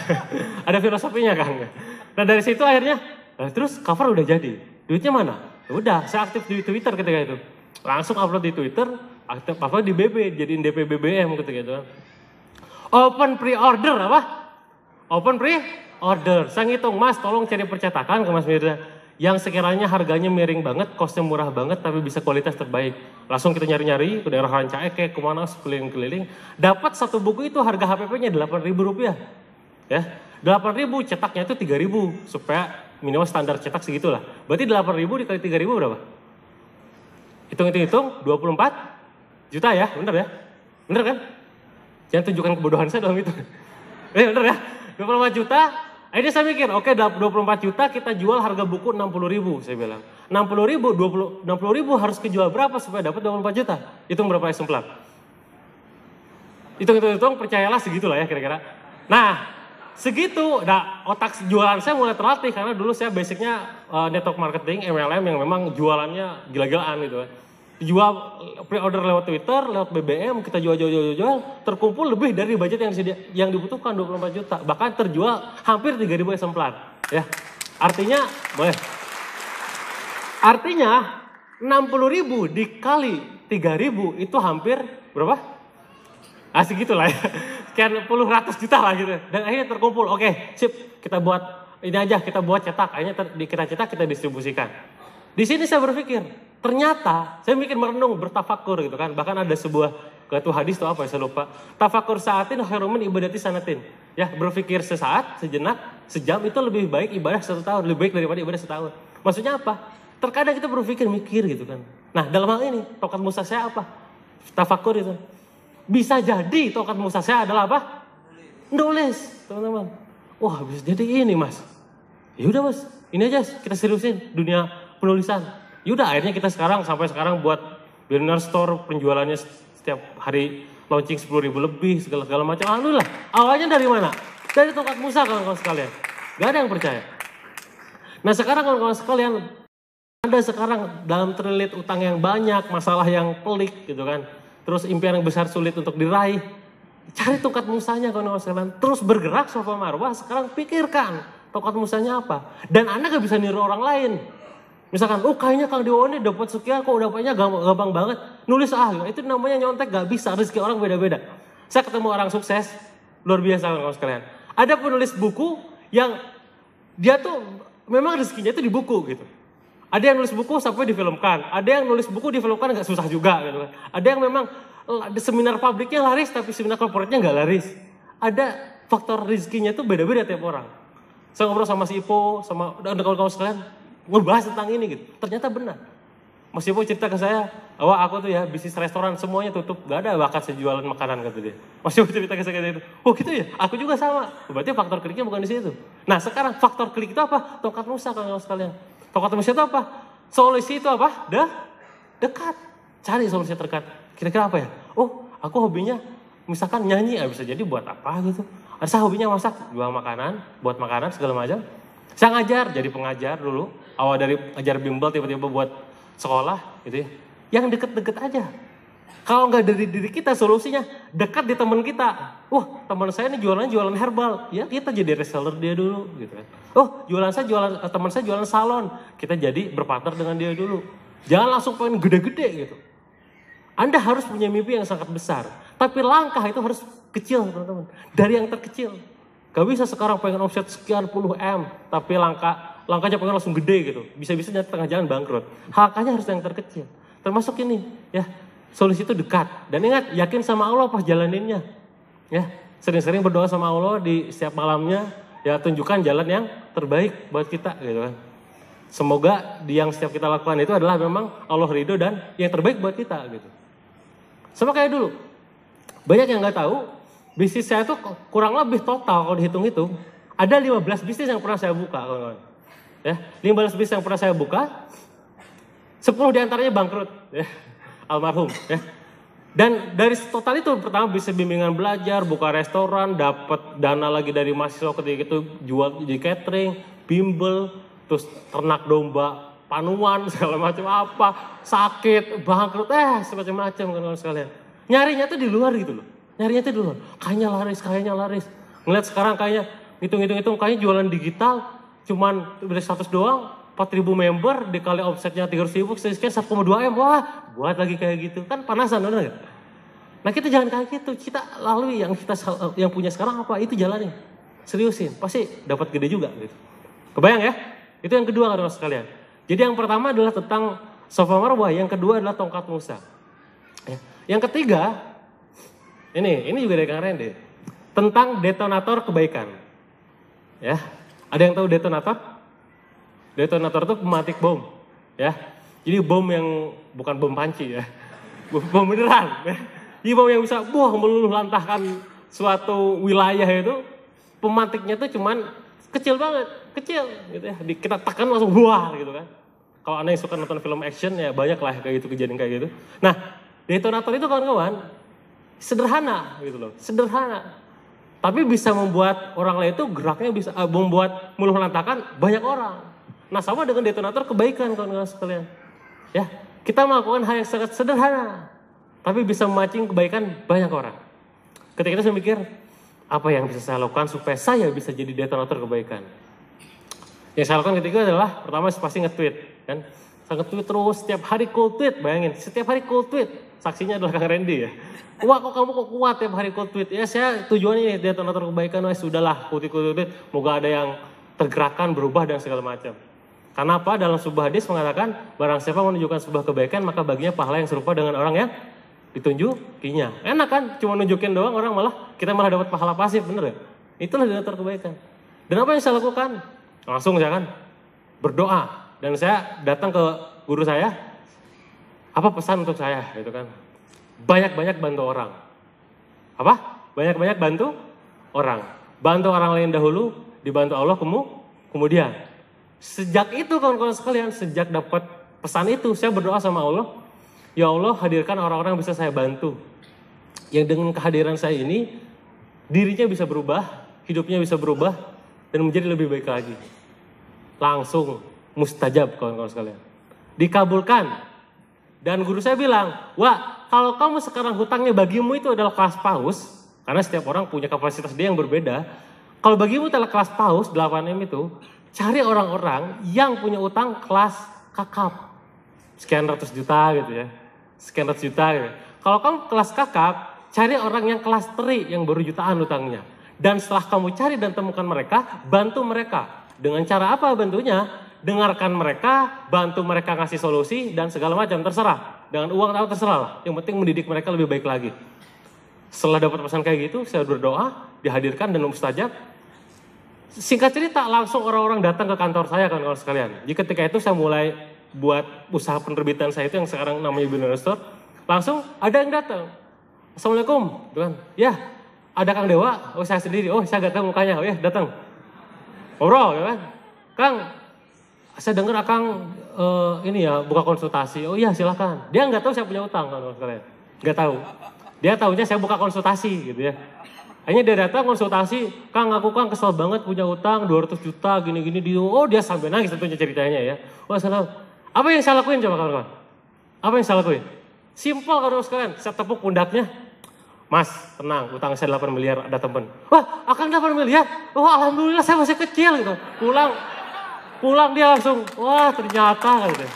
ada filosofinya kang nah dari situ akhirnya eh, terus cover udah jadi duitnya mana ya udah saya aktif di Twitter ketika itu langsung upload di Twitter aktif apa di BB jadiin DP BBM ketika itu kan. Open pre-order apa? Open pre-order. Saya ngitung, Mas tolong cari percetakan ke Mas Mirza. Yang sekiranya harganya miring banget, kosnya murah banget, tapi bisa kualitas terbaik. Langsung kita nyari-nyari ke daerah Rancae, kayak kemana, sekeliling keliling Dapat satu buku itu harga HPP-nya ribu rupiah. Ya, ribu cetaknya itu ribu, supaya minimal standar cetak segitulah. Berarti ribu dikali ribu berapa? Hitung-hitung-hitung 24 juta ya, bener ya? Bener kan? Jangan tunjukkan kebodohan saya dalam itu. Eh bener ya, 24 juta. Akhirnya saya mikir, oke okay, 24 juta kita jual harga buku 60 ribu, saya bilang. 60 ribu, 20, 60 ribu harus kejual berapa supaya dapat 24 juta? Hitung berapa eksemplar. Hitung-hitung, percayalah segitulah ya kira-kira. Nah, segitu nah, otak jualan saya mulai terlatih karena dulu saya basicnya uh, network marketing MLM yang memang jualannya gila-gilaan gitu jual eh, pre-order lewat Twitter, lewat BBM, kita jual, jual, jual, jual, terkumpul lebih dari budget yang disedia, yang dibutuhkan 24 juta. Bahkan terjual hampir 3000 eksemplar. Ya. Artinya, boleh. Artinya 60.000 dikali 3000 itu hampir berapa? Asik ah, gitu lah ya. Sekian puluh ratus juta lah gitu. Dan akhirnya terkumpul. Oke, sip. Kita buat ini aja kita buat cetak, akhirnya dikira kita cetak kita distribusikan. Di sini saya berpikir, ternyata saya mikir merenung, bertafakur gitu kan. Bahkan ada sebuah gak hadis tuh apa ya saya lupa. Tafakur saatin khairumin ibadati sanatin. Ya, berpikir sesaat, sejenak, sejam itu lebih baik ibadah satu tahun, lebih baik daripada ibadah setahun. Maksudnya apa? Terkadang kita berpikir mikir gitu kan. Nah, dalam hal ini tokat Musa saya apa? Tafakur itu. Bisa jadi tokat Musa saya adalah apa? Nulis, teman-teman. Wah, bisa jadi ini, Mas. Ya udah, Mas. Ini aja kita seriusin dunia penulisan. Yaudah akhirnya kita sekarang sampai sekarang buat billionaire store penjualannya setiap hari launching 10 ribu lebih segala segala macam. Alhamdulillah. Awalnya dari mana? Dari tongkat Musa kawan-kawan sekalian. Gak ada yang percaya. Nah sekarang kawan-kawan sekalian anda sekarang dalam terlilit utang yang banyak, masalah yang pelik gitu kan. Terus impian yang besar sulit untuk diraih. Cari tongkat musanya kawan-kawan sekalian. Terus bergerak sofa marwah, sekarang pikirkan tongkat musanya apa. Dan Anda gak bisa niru orang lain. Misalkan, oh kayaknya Kang Dewo ini dapat sekian kok dapatnya gampang, gampang banget. Nulis ah, ya, itu namanya nyontek gak bisa, rezeki orang beda-beda. Saya ketemu orang sukses, luar biasa orang sekalian. Ada penulis buku yang dia tuh memang rezekinya itu di buku gitu. Ada yang nulis buku sampai difilmkan, ada yang nulis buku difilmkan nggak susah juga gitu kan. Ada yang memang eh, seminar pabriknya laris tapi seminar korporatnya nggak laris. Ada faktor rezekinya itu beda-beda tiap orang. Saya ngobrol sama si Ipo, sama dan kawan-kawan sekalian, bahas tentang ini gitu. Ternyata benar. Mas mau cerita ke saya, wah aku tuh ya bisnis restoran semuanya tutup, gak ada bakat sejualan makanan kata dia. Mas Ibu cerita ke saya kata itu, oh gitu ya, aku juga sama. Oh, berarti faktor kliknya bukan di situ. Nah sekarang faktor klik itu apa? Tongkat Musa kalau sekalian. Tongkat Musa itu apa? Solusi itu apa? Dah, dekat. Cari solusi terdekat. Kira-kira apa ya? Oh, aku hobinya misalkan nyanyi, ya bisa jadi buat apa gitu. Ada hobinya masak, jual makanan, buat makanan segala macam. Saya ngajar, jadi pengajar dulu awal dari ngejar bimbel tiba-tiba buat sekolah gitu ya. Yang deket-deket aja. Kalau nggak dari diri kita solusinya dekat di teman kita. Wah teman saya ini jualan jualan herbal, ya kita jadi reseller dia dulu gitu ya Oh jualan saya jualan eh, teman saya jualan salon, kita jadi berpartner dengan dia dulu. Jangan langsung pengen gede-gede gitu. Anda harus punya mimpi yang sangat besar, tapi langkah itu harus kecil teman-teman. Dari yang terkecil, Gak bisa sekarang pengen omset sekian puluh M, tapi langkah langkahnya pengen langsung gede gitu. Bisa-bisa di tengah jalan bangkrut. Langkahnya harus yang terkecil. Termasuk ini, ya solusi itu dekat. Dan ingat, yakin sama Allah pas jalaninnya. Ya, sering-sering berdoa sama Allah di setiap malamnya, ya tunjukkan jalan yang terbaik buat kita gitu kan. Semoga yang setiap kita lakukan itu adalah memang Allah ridho dan yang terbaik buat kita gitu. Sama kayak dulu, banyak yang nggak tahu bisnis saya itu kurang lebih total kalau dihitung itu ada 15 bisnis yang pernah saya buka kawan-kawan. Ya, 15 bisnis yang pernah saya buka, 10 diantaranya bangkrut. Ya, almarhum. Ya. Dan dari total itu pertama bisa bimbingan belajar, buka restoran, dapat dana lagi dari mahasiswa ketika itu jual di catering, bimbel, terus ternak domba, panuan segala macam apa, sakit, bangkrut, eh semacam macam kan kalau sekalian. Nyarinya tuh di luar gitu loh. Nyarinya tuh di luar. Kayaknya laris, kayaknya laris. Ngeliat sekarang kayaknya hitung-hitung itu kayaknya jualan digital cuman beli 100 doang 4000 member dikali omsetnya 300 ribu sekian 1,2 M wah buat lagi kayak gitu kan panasan bener gak? Nah kita jangan kayak gitu kita lalui yang kita yang punya sekarang apa itu jalannya seriusin pasti dapat gede juga gitu kebayang ya itu yang kedua kalau sekalian jadi yang pertama adalah tentang sofa marwah yang kedua adalah tongkat Musa ya. yang ketiga ini ini juga dari Kang Rende tentang detonator kebaikan ya ada yang tahu detonator? Detonator itu pematik bom, ya. Jadi bom yang bukan bom panci ya, bom, bom beneran. Ya. Jadi bom yang bisa buah meluluh lantahkan suatu wilayah itu, pematiknya itu cuman kecil banget, kecil gitu ya. kita tekan langsung buah gitu kan. Kalau anda yang suka nonton film action ya banyak lah kayak gitu kejadian kayak gitu. Nah detonator itu kawan-kawan sederhana gitu loh, sederhana tapi bisa membuat orang lain itu geraknya bisa uh, membuat muluh lantakan banyak orang. Nah sama dengan detonator kebaikan kawan-kawan sekalian. Ya, kita melakukan hal yang sangat sederhana, tapi bisa memancing kebaikan banyak orang. Ketika kita saya mikir, apa yang bisa saya lakukan supaya saya bisa jadi detonator kebaikan? Yang saya lakukan ketika itu adalah pertama pasti nge-tweet, kan? Saya nge-tweet terus setiap hari cold tweet, bayangin, setiap hari cold tweet saksinya adalah Kang Randy ya. Wah kok kamu kok kuat tiap hari kok tweet. Ya saya tujuannya nih tanda kebaikan wes sudahlah kutip-kutip tweet. Moga ada yang tergerakkan berubah dan segala macam. Karena apa? Dalam sebuah hadis mengatakan barang siapa menunjukkan sebuah kebaikan maka baginya pahala yang serupa dengan orang yang ditunjukinya. Enak kan? Cuma nunjukin doang orang malah kita malah dapat pahala pasif bener ya? Itulah dia kebaikan. Dan apa yang saya lakukan? Langsung saya kan berdoa dan saya datang ke guru saya apa pesan untuk saya gitu kan? Banyak-banyak bantu orang. Apa? Banyak-banyak bantu orang. Bantu orang lain dahulu, dibantu Allah kamu kemudian. Sejak itu kawan-kawan sekalian, sejak dapat pesan itu, saya berdoa sama Allah, ya Allah hadirkan orang-orang yang bisa saya bantu. Yang dengan kehadiran saya ini, dirinya bisa berubah, hidupnya bisa berubah, dan menjadi lebih baik lagi. Langsung mustajab kawan-kawan sekalian. Dikabulkan dan guru saya bilang, wah kalau kamu sekarang hutangnya bagimu itu adalah kelas paus, karena setiap orang punya kapasitas dia yang berbeda. Kalau bagimu adalah kelas paus, 8M itu, cari orang-orang yang punya utang kelas kakap. Sekian ratus juta gitu ya. Sekian ratus juta gitu. Kalau kamu kelas kakap, cari orang yang kelas teri yang baru jutaan utangnya. Dan setelah kamu cari dan temukan mereka, bantu mereka. Dengan cara apa bantunya? dengarkan mereka, bantu mereka ngasih solusi dan segala macam terserah. Dengan uang atau terserah lah. Yang penting mendidik mereka lebih baik lagi. Setelah dapat pesan kayak gitu, saya berdoa, dihadirkan dan mustajab. Singkat cerita, langsung orang-orang datang ke kantor saya kan kalau sekalian. Jadi ketika itu saya mulai buat usaha penerbitan saya itu yang sekarang namanya Binary Store. Langsung ada yang datang. Assalamualaikum, Tuhan. Ya, ada Kang Dewa. Oh, saya sendiri. Oh, saya gak tahu mukanya. Oh ya, datang. Ngobrol, ya kan. Kang, saya dengar akang uh, ini ya buka konsultasi. Oh iya silahkan. Dia nggak tahu saya punya utang kan sekalian. Ya. Nggak tahu. Dia tahunya saya buka konsultasi gitu ya. Hanya dia datang konsultasi, Kang aku Kang kesel banget punya utang 200 juta gini-gini di oh dia sampai nangis tentunya ceritanya ya. Wah oh, salah. Apa yang saya lakuin coba kawan-kawan? Apa yang saya lakuin? Simpel kalau sekalian, saya tepuk pundaknya. Mas, tenang, utang saya 8 miliar ada temen. Wah, akan 8 miliar? Wah, oh, alhamdulillah saya masih kecil gitu. Pulang, Pulang dia langsung, wah ternyata gitu.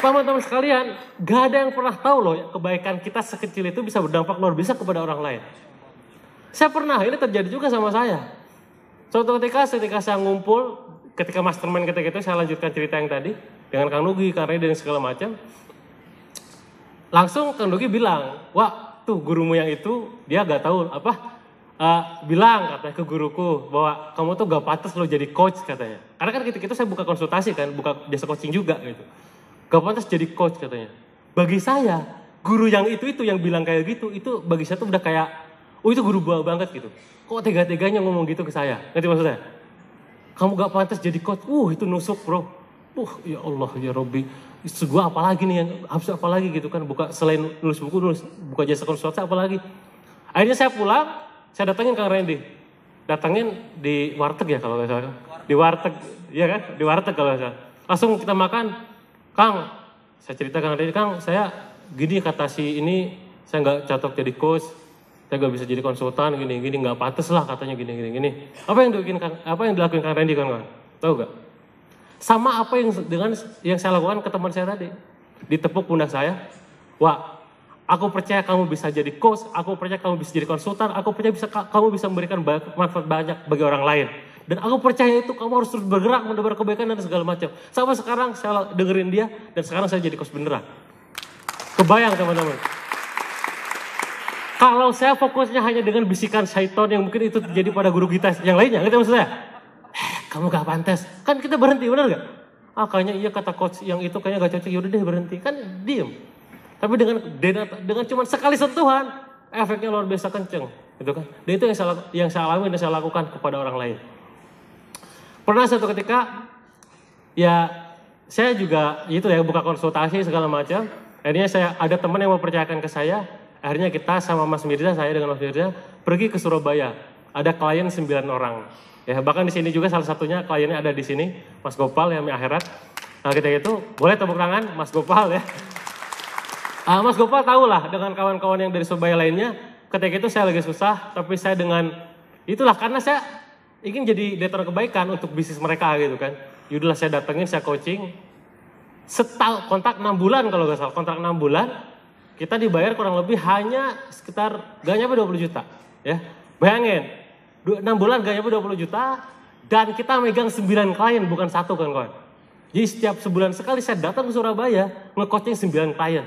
Teman-teman sekalian, gak ada yang pernah tahu loh kebaikan kita sekecil itu bisa berdampak luar biasa kepada orang lain. Saya pernah, ini terjadi juga sama saya. Suatu ketika, ketika saya ngumpul, ketika mastermind ketika itu saya lanjutkan cerita yang tadi dengan Kang Nugi, Kang dan segala macam. Langsung Kang Nugi bilang, wah tuh gurumu yang itu dia gak tahu apa uh, bilang katanya ke guruku bahwa kamu tuh gak pantas lo jadi coach katanya. Karena kan kita itu saya buka konsultasi kan, buka jasa coaching juga gitu. Gak pantas jadi coach katanya. Bagi saya, guru yang itu itu yang bilang kayak gitu, itu bagi saya tuh udah kayak, oh itu guru bawa banget gitu. Kok tega-teganya ngomong gitu ke saya? nanti maksudnya Kamu gak pantas jadi coach. Uh, itu nusuk bro. Uh, ya Allah, ya Robby. Gue apalagi nih yang harus apalagi gitu kan. Buka selain nulis buku, nulis, buka jasa konsultasi apalagi. Akhirnya saya pulang, saya datangin Kang Randy. Datangin di warteg ya kalau nggak salah. Di warteg, ya kan? Di warteg kalau nggak salah. Langsung kita makan. Kang, saya cerita Kang Randy, Kang, saya gini kata si ini, saya nggak cocok jadi coach, saya nggak bisa jadi konsultan, gini, gini, nggak pantas lah katanya gini, gini, gini. Apa yang dilakukan Kang, apa yang dilakuin Kang Randy kan, kan? Tahu nggak? Sama apa yang dengan yang saya lakukan ke teman saya tadi. Ditepuk pundak saya, Wah, Aku percaya kamu bisa jadi coach, aku percaya kamu bisa jadi konsultan, aku percaya bisa kamu bisa memberikan manfaat banyak bagi orang lain. Dan aku percaya itu kamu harus terus bergerak mendobrak kebaikan dan segala macam. Sama sekarang saya dengerin dia dan sekarang saya jadi coach beneran. Kebayang teman-teman. Kalau saya fokusnya hanya dengan bisikan syaiton yang mungkin itu terjadi pada guru kita yang lainnya, ngerti maksud saya? Eh, kamu gak pantas. Kan kita berhenti, benar gak? Ah, kayaknya iya kata coach yang itu kayaknya gak cocok, yaudah deh berhenti. Kan diem. Tapi dengan dengan cuma sekali sentuhan, efeknya luar biasa kenceng, gitu kan? Dan itu yang saya yang saya alami dan saya lakukan kepada orang lain. Pernah satu ketika, ya saya juga ya itu ya buka konsultasi segala macam. Akhirnya saya ada teman yang mempercayakan ke saya. Akhirnya kita sama Mas Mirza, saya dengan Mas Mirza pergi ke Surabaya. Ada klien 9 orang. Ya, bahkan di sini juga salah satunya kliennya ada di sini, Mas Gopal yang akhirat. Nah, kita itu boleh tepuk tangan Mas Gopal ya. Uh, Mas Gopal tahu lah dengan kawan-kawan yang dari Surabaya lainnya, ketika itu saya lagi susah, tapi saya dengan itulah karena saya ingin jadi detor kebaikan untuk bisnis mereka gitu kan. Yaudah saya datengin, saya coaching. Setahu kontrak enam bulan kalau nggak salah, kontrak enam bulan kita dibayar kurang lebih hanya sekitar gak nyampe 20 juta ya. Bayangin, enam bulan gak nyampe 20 juta dan kita megang 9 klien bukan satu kan kawan. Jadi setiap sebulan sekali saya datang ke Surabaya nge ngecoaching 9 klien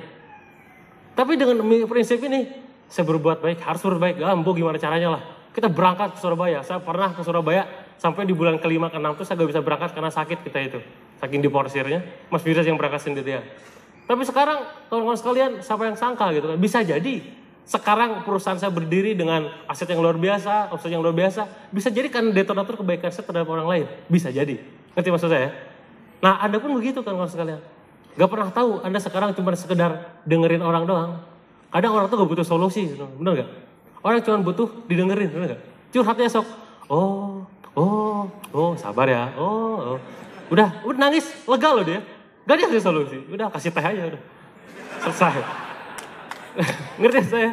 tapi dengan prinsip ini, saya berbuat baik, harus berbuat baik. gimana caranya lah. Kita berangkat ke Surabaya. Saya pernah ke Surabaya sampai di bulan kelima ke enam saya gak bisa berangkat karena sakit kita itu. Saking diporsirnya, Mas Firas yang berangkat sendirian. Ya. Tapi sekarang, teman-teman sekalian, siapa yang sangka gitu kan? Bisa jadi sekarang perusahaan saya berdiri dengan aset yang luar biasa, aset yang luar biasa, bisa jadi kan detonator kebaikan saya terhadap orang lain. Bisa jadi. Ngerti maksud saya? Nah, ada pun begitu kan, teman sekalian. Gak pernah tahu Anda sekarang cuma sekedar dengerin orang doang. Kadang orang tuh gak butuh solusi, gitu. bener gak? Orang cuma butuh didengerin, bener gak? Curhatnya sok, oh, oh, oh, sabar ya, oh, oh. Udah, udah nangis, lega loh dia. Gak dikasih solusi, udah kasih teh aja udah. Selesai. Ngerti saya?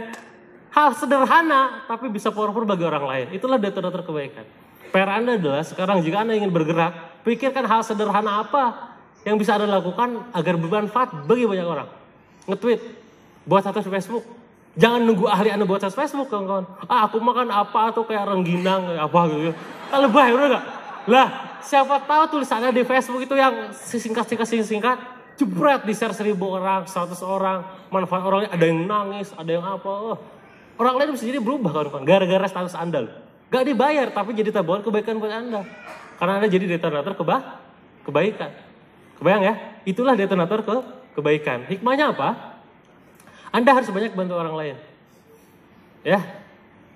Hal sederhana tapi bisa powerful bagi orang lain. Itulah data-data kebaikan. PR Anda adalah sekarang jika Anda ingin bergerak, pikirkan hal sederhana apa yang bisa Anda lakukan agar bermanfaat bagi banyak orang. Nge-tweet, buat status Facebook. Jangan nunggu ahli Anda buat status Facebook, kawan-kawan. Ah, aku makan apa atau kayak rengginang, kayak apa gitu. Tak ya. kan lebay, udah gak? Lah, siapa tahu tulisannya di Facebook itu yang singkat-singkat-singkat, jebret di share seribu orang, seratus orang, manfaat orangnya ada yang nangis, ada yang apa. Oh. Orang lain bisa jadi berubah kawan-kawan, gara-gara status Anda loh. Gak dibayar, tapi jadi tabungan kebaikan buat Anda. Karena Anda jadi detonator keba kebaikan. Kebayang ya? Itulah detonator ke kebaikan. Hikmahnya apa? Anda harus banyak bantu orang lain. Ya.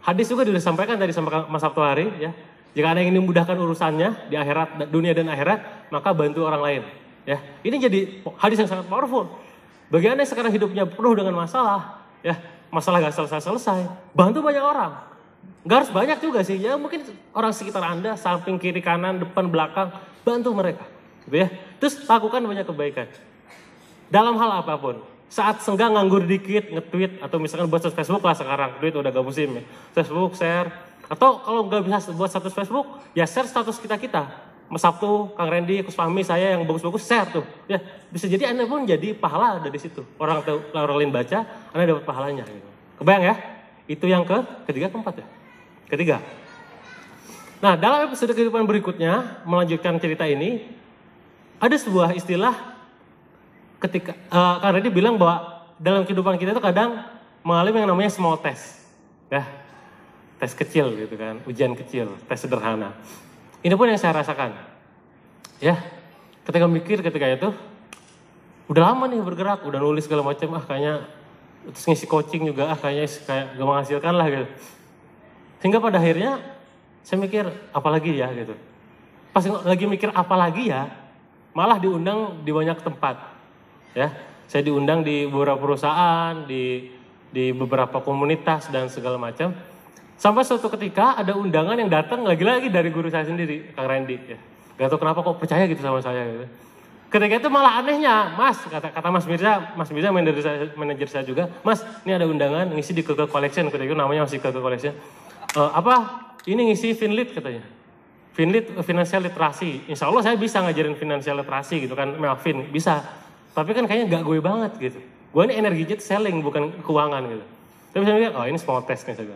Hadis juga sudah disampaikan tadi sama Mas Sabtu Hari ya. Jika Anda ingin memudahkan urusannya di akhirat dunia dan akhirat, maka bantu orang lain. Ya. Ini jadi hadis yang sangat powerful. Bagi Anda yang sekarang hidupnya penuh dengan masalah, ya, masalah gak selesai-selesai, bantu banyak orang. Gak harus banyak juga sih, ya mungkin orang sekitar Anda, samping kiri kanan, depan belakang, bantu mereka. Gitu ya. Terus lakukan banyak kebaikan. Dalam hal apapun. Saat senggang nganggur dikit, nge-tweet, atau misalkan buat status Facebook lah sekarang, tweet udah gak musim ya. Facebook, share. Atau kalau nggak bisa buat status Facebook, ya share status kita-kita. Mas Sabtu, Kang Randy, Kus Fahmi, saya yang bagus-bagus share tuh. Ya, bisa jadi Anda pun jadi pahala dari situ. Orang tahu orang lain baca, Anda dapat pahalanya. Gitu. Kebayang ya? Itu yang ke ketiga keempat ya. Ketiga. Nah, dalam episode kehidupan berikutnya melanjutkan cerita ini, ada sebuah istilah ketika uh, karena dia bilang bahwa dalam kehidupan kita itu kadang mengalami yang namanya small test. Ya. Tes kecil gitu kan, ujian kecil, tes sederhana. Ini pun yang saya rasakan. Ya. Ketika mikir ketika itu udah lama nih bergerak, udah nulis segala macam ah kayaknya terus ngisi coaching juga ah kayaknya kayak gak menghasilkan lah gitu. Sehingga pada akhirnya saya mikir apalagi ya gitu. Pas lagi mikir apalagi ya, malah diundang di banyak tempat. Ya, saya diundang di beberapa perusahaan, di di beberapa komunitas dan segala macam. Sampai suatu ketika ada undangan yang datang lagi-lagi dari guru saya sendiri, Kang Randy. Ya. Gak tau kenapa kok percaya gitu sama saya gitu. Ketika itu malah anehnya, Mas, kata, kata Mas Mirza, Mas Mirza manajer saya, manajer saya juga, Mas, ini ada undangan ngisi di Google Collection, ketika itu namanya masih Google Collection. uh, apa? Ini ngisi Finlit katanya. Finlit, finansial literasi. Insya Allah saya bisa ngajarin finansial literasi gitu kan, Melvin bisa. Tapi kan kayaknya gak gue banget gitu. Gue ini energi jet selling bukan keuangan gitu. Tapi saya bilang, oh ini semua tes nih saya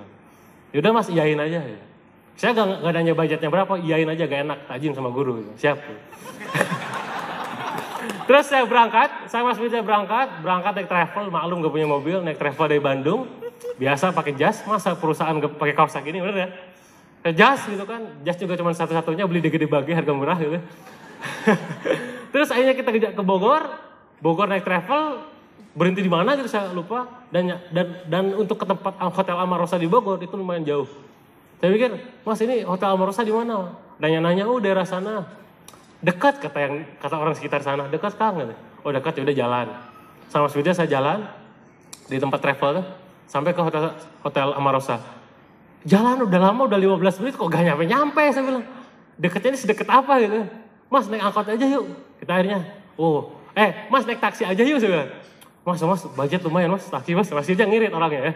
Yaudah mas, iyain aja. ya. Saya gak, gak nanya budgetnya berapa, iyain aja gak enak, tajin sama guru. Gitu. Siap. Terus saya berangkat, saya Mas saya berangkat, berangkat naik travel, maklum gak punya mobil, naik travel dari Bandung. Biasa pakai jas, masa perusahaan pakai kaos kayak gini, bener ya? Eh, jas gitu kan jas juga cuma satu-satunya beli di gede bagi harga murah gitu terus akhirnya kita kerja ke Bogor Bogor naik travel berhenti di mana gitu saya lupa dan dan dan untuk ke tempat eh, hotel Amarosa di Bogor itu lumayan jauh saya pikir mas ini hotel Amarosa di mana nanya-nanya oh daerah sana dekat kata yang kata orang sekitar sana dekat kangen. gitu. oh dekat ya udah jalan sama sepeda saya jalan di tempat travel sampai ke hotel hotel Amarosa Jalan udah lama, udah 15 menit kok gak nyampe-nyampe. Saya bilang, deketnya ini sedekat apa gitu. Mas naik angkot aja yuk. Kita akhirnya, oh, eh mas naik taksi aja yuk. Saya mas, mas budget lumayan mas, taksi mas. Masih aja ngirit orangnya ya.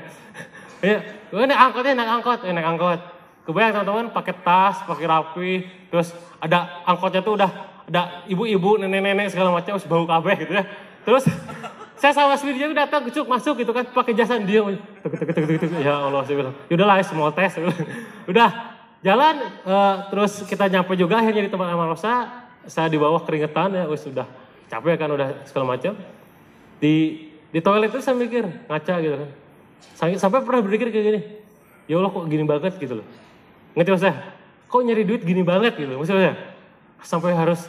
Iya, gue naik angkotnya naik angkot, eh, naik angkot. Kebayang teman-teman pakai tas, pakai rapi, terus ada angkotnya tuh udah ada ibu-ibu, nenek-nenek segala macam, harus bau kabeh gitu ya. Terus saya sama sendirinya tuh datang kecuk masuk gitu kan pakai jasa dia ya Allah saya bilang yaudah lah semua tes udah jalan uh, terus kita nyampe juga akhirnya di tempat Amal Rosa saya di bawah keringetan ya wis sudah capek kan udah segala macam di di toilet itu saya mikir ngaca gitu kan sampai, sampai pernah berpikir kayak gini ya Allah kok gini banget gitu loh ngerti mas saya kok nyari duit gini banget gitu loh maksudnya sampai harus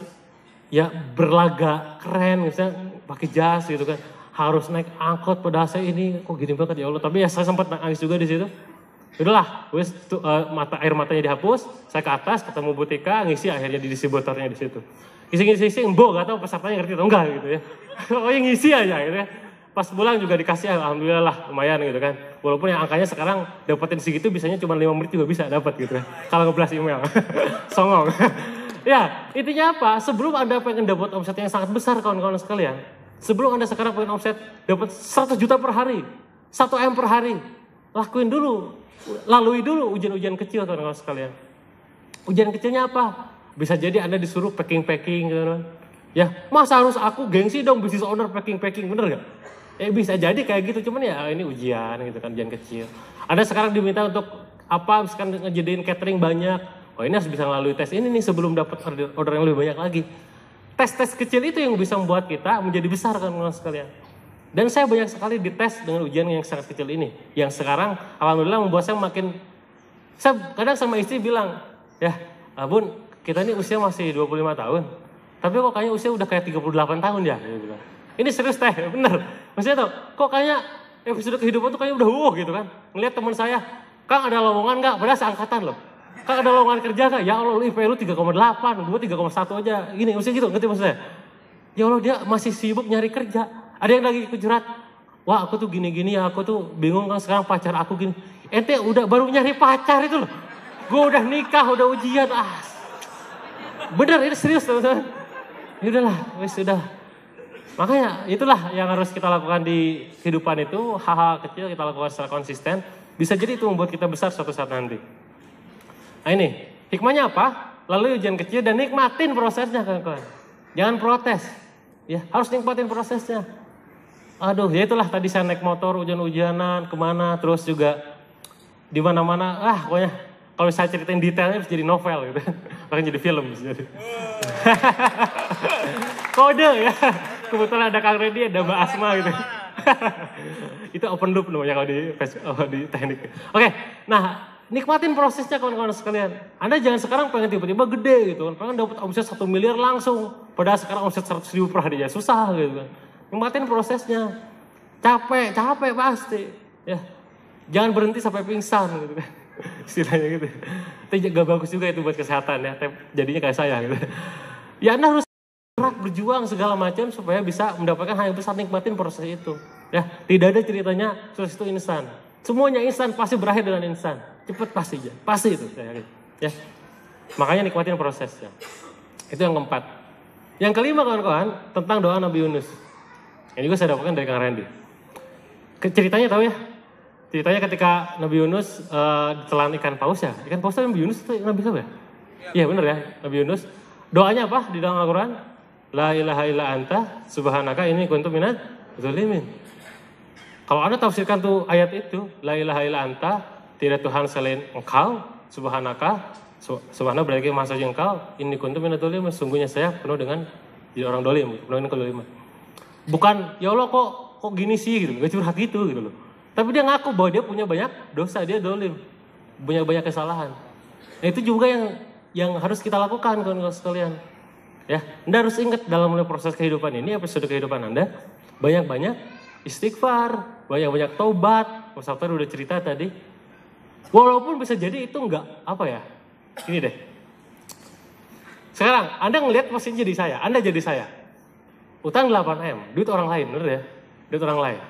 ya berlaga keren misalnya pakai jas gitu kan harus naik angkot pedasnya saya ini kok gini banget ya Allah. Tapi ya saya sempat nangis juga di situ. Udahlah, wis uh, mata air matanya dihapus, saya ke atas ketemu Butika, ngisi akhirnya di distributornya di situ. Ngisi-ngisi, embo gak tahu pesertanya ngerti atau enggak gitu ya. oh yang ngisi aja gitu ya. Pas pulang juga dikasih alhamdulillah lah lumayan gitu kan. Walaupun yang angkanya sekarang dapetin segitu bisanya cuma lima menit juga bisa dapat gitu ya. Kalau ngeblas email. Songong. ya, intinya apa? Sebelum Anda pengen dapat omset yang sangat besar kawan-kawan sekalian, Sebelum Anda sekarang pengen offset dapat 100 juta per hari, 1 M per hari, lakuin dulu, lalui dulu ujian-ujian kecil teman-teman sekalian. Ujian kecilnya apa? Bisa jadi Anda disuruh packing-packing gitu Ya, masa harus aku gengsi dong bisnis owner packing-packing, bener gak? Eh bisa jadi kayak gitu, cuman ya ini ujian gitu kan, ujian kecil. Anda sekarang diminta untuk apa, misalkan ngejadiin catering banyak, oh ini harus bisa melalui tes ini nih sebelum dapat order yang lebih banyak lagi tes-tes kecil itu yang bisa membuat kita menjadi besar kan teman sekalian. Dan saya banyak sekali dites dengan ujian yang sangat kecil ini. Yang sekarang alhamdulillah membuat saya makin saya kadang sama istri bilang, "Ya, abun kita ini usia masih 25 tahun. Tapi kok kayaknya usia udah kayak 38 tahun ya?" Ini serius teh, bener. Maksudnya tuh, kok kayaknya episode kehidupan tuh kayaknya udah wow gitu kan. Ngeliat teman saya, Kang ada lowongan nggak? Padahal seangkatan loh. Kak ada lowongan kerja kak? Ya Allah lu IP lu 3,8, gue 3,1 aja. Gini maksudnya gitu, ngerti maksudnya? Ya Allah dia masih sibuk nyari kerja. Ada yang lagi kejerat. Wah aku tuh gini-gini ya, aku tuh bingung kan sekarang pacar aku gini. Ente udah baru nyari pacar itu loh. Gue udah nikah, udah ujian. Ah, bener ini serius teman-teman. Ya udahlah, wes sudah. Makanya itulah yang harus kita lakukan di kehidupan itu. Hal-hal kecil kita lakukan secara konsisten. Bisa jadi itu membuat kita besar suatu saat nanti. Nah ini, hikmahnya apa? Lalu ujian kecil dan nikmatin prosesnya kawan-kawan. Jangan protes. Ya, harus nikmatin prosesnya. Aduh, ya itulah tadi saya naik motor hujan-hujanan kemana, terus juga di mana-mana. Ah, pokoknya kalau saya ceritain detailnya bisa jadi novel gitu. Bahkan jadi film bisa jadi. Kode ya. Kebetulan ada Kang Reddy, ada Mbak Asma gitu. itu open loop namanya kalau di, oh, di teknik. Oke, okay, nah Nikmatin prosesnya kawan-kawan sekalian. Anda jangan sekarang pengen tiba-tiba gede gitu kan. Pengen dapat omset 1 miliar langsung. Padahal sekarang omset 100 ribu per hari ya susah gitu kan. Nikmatin prosesnya. Capek, capek pasti. Ya. Jangan berhenti sampai pingsan gitu kan. Istilahnya gitu. Tidak gak bagus juga itu buat kesehatan ya. Jadinya kayak saya gitu. Ya Anda harus berjuang segala macam supaya bisa mendapatkan hal yang besar. Nikmatin proses itu. Ya, tidak ada ceritanya sukses itu instan. Semuanya instan pasti berakhir dengan instan cepet pasti aja. Pasti itu saya yakin. Ya. Makanya nikmatin prosesnya. Itu yang keempat. Yang kelima kawan-kawan tentang doa Nabi Yunus. Ini juga saya dapatkan dari Kang Randy. Ceritanya tahu ya? Ceritanya ketika Nabi Yunus uh, ditelan ikan paus ya. Ikan paus Nabi Yunus itu Nabi siapa ya? ya. Iya ya, bener ya Nabi Yunus. Doanya apa di dalam Al-Quran? La ilaha illa anta subhanaka ini kuntum minat zulimin. Kalau Anda tafsirkan tuh ayat itu, la ilaha illa anta tidak Tuhan selain engkau, subhanaka, subhana berarti masa engkau, ini kuntum minatulim, sungguhnya saya penuh dengan jadi ya, orang dolim, penuh dengan kedoliman. Bukan, ya Allah kok kok gini sih gitu, gak curhat gitu gitu loh. Tapi dia ngaku bahwa dia punya banyak dosa, dia dolim, punya banyak kesalahan. Nah itu juga yang yang harus kita lakukan kawan-kawan sekalian. Ya, Anda harus ingat dalam proses kehidupan ini, episode kehidupan Anda, banyak-banyak istighfar, banyak-banyak taubat. Mas Sabtar udah cerita tadi, Walaupun bisa jadi itu enggak apa ya. Ini deh. Sekarang Anda ngelihat mesin jadi saya, Anda jadi saya. Utang 8M, duit orang lain, benar ya? Duit orang lain.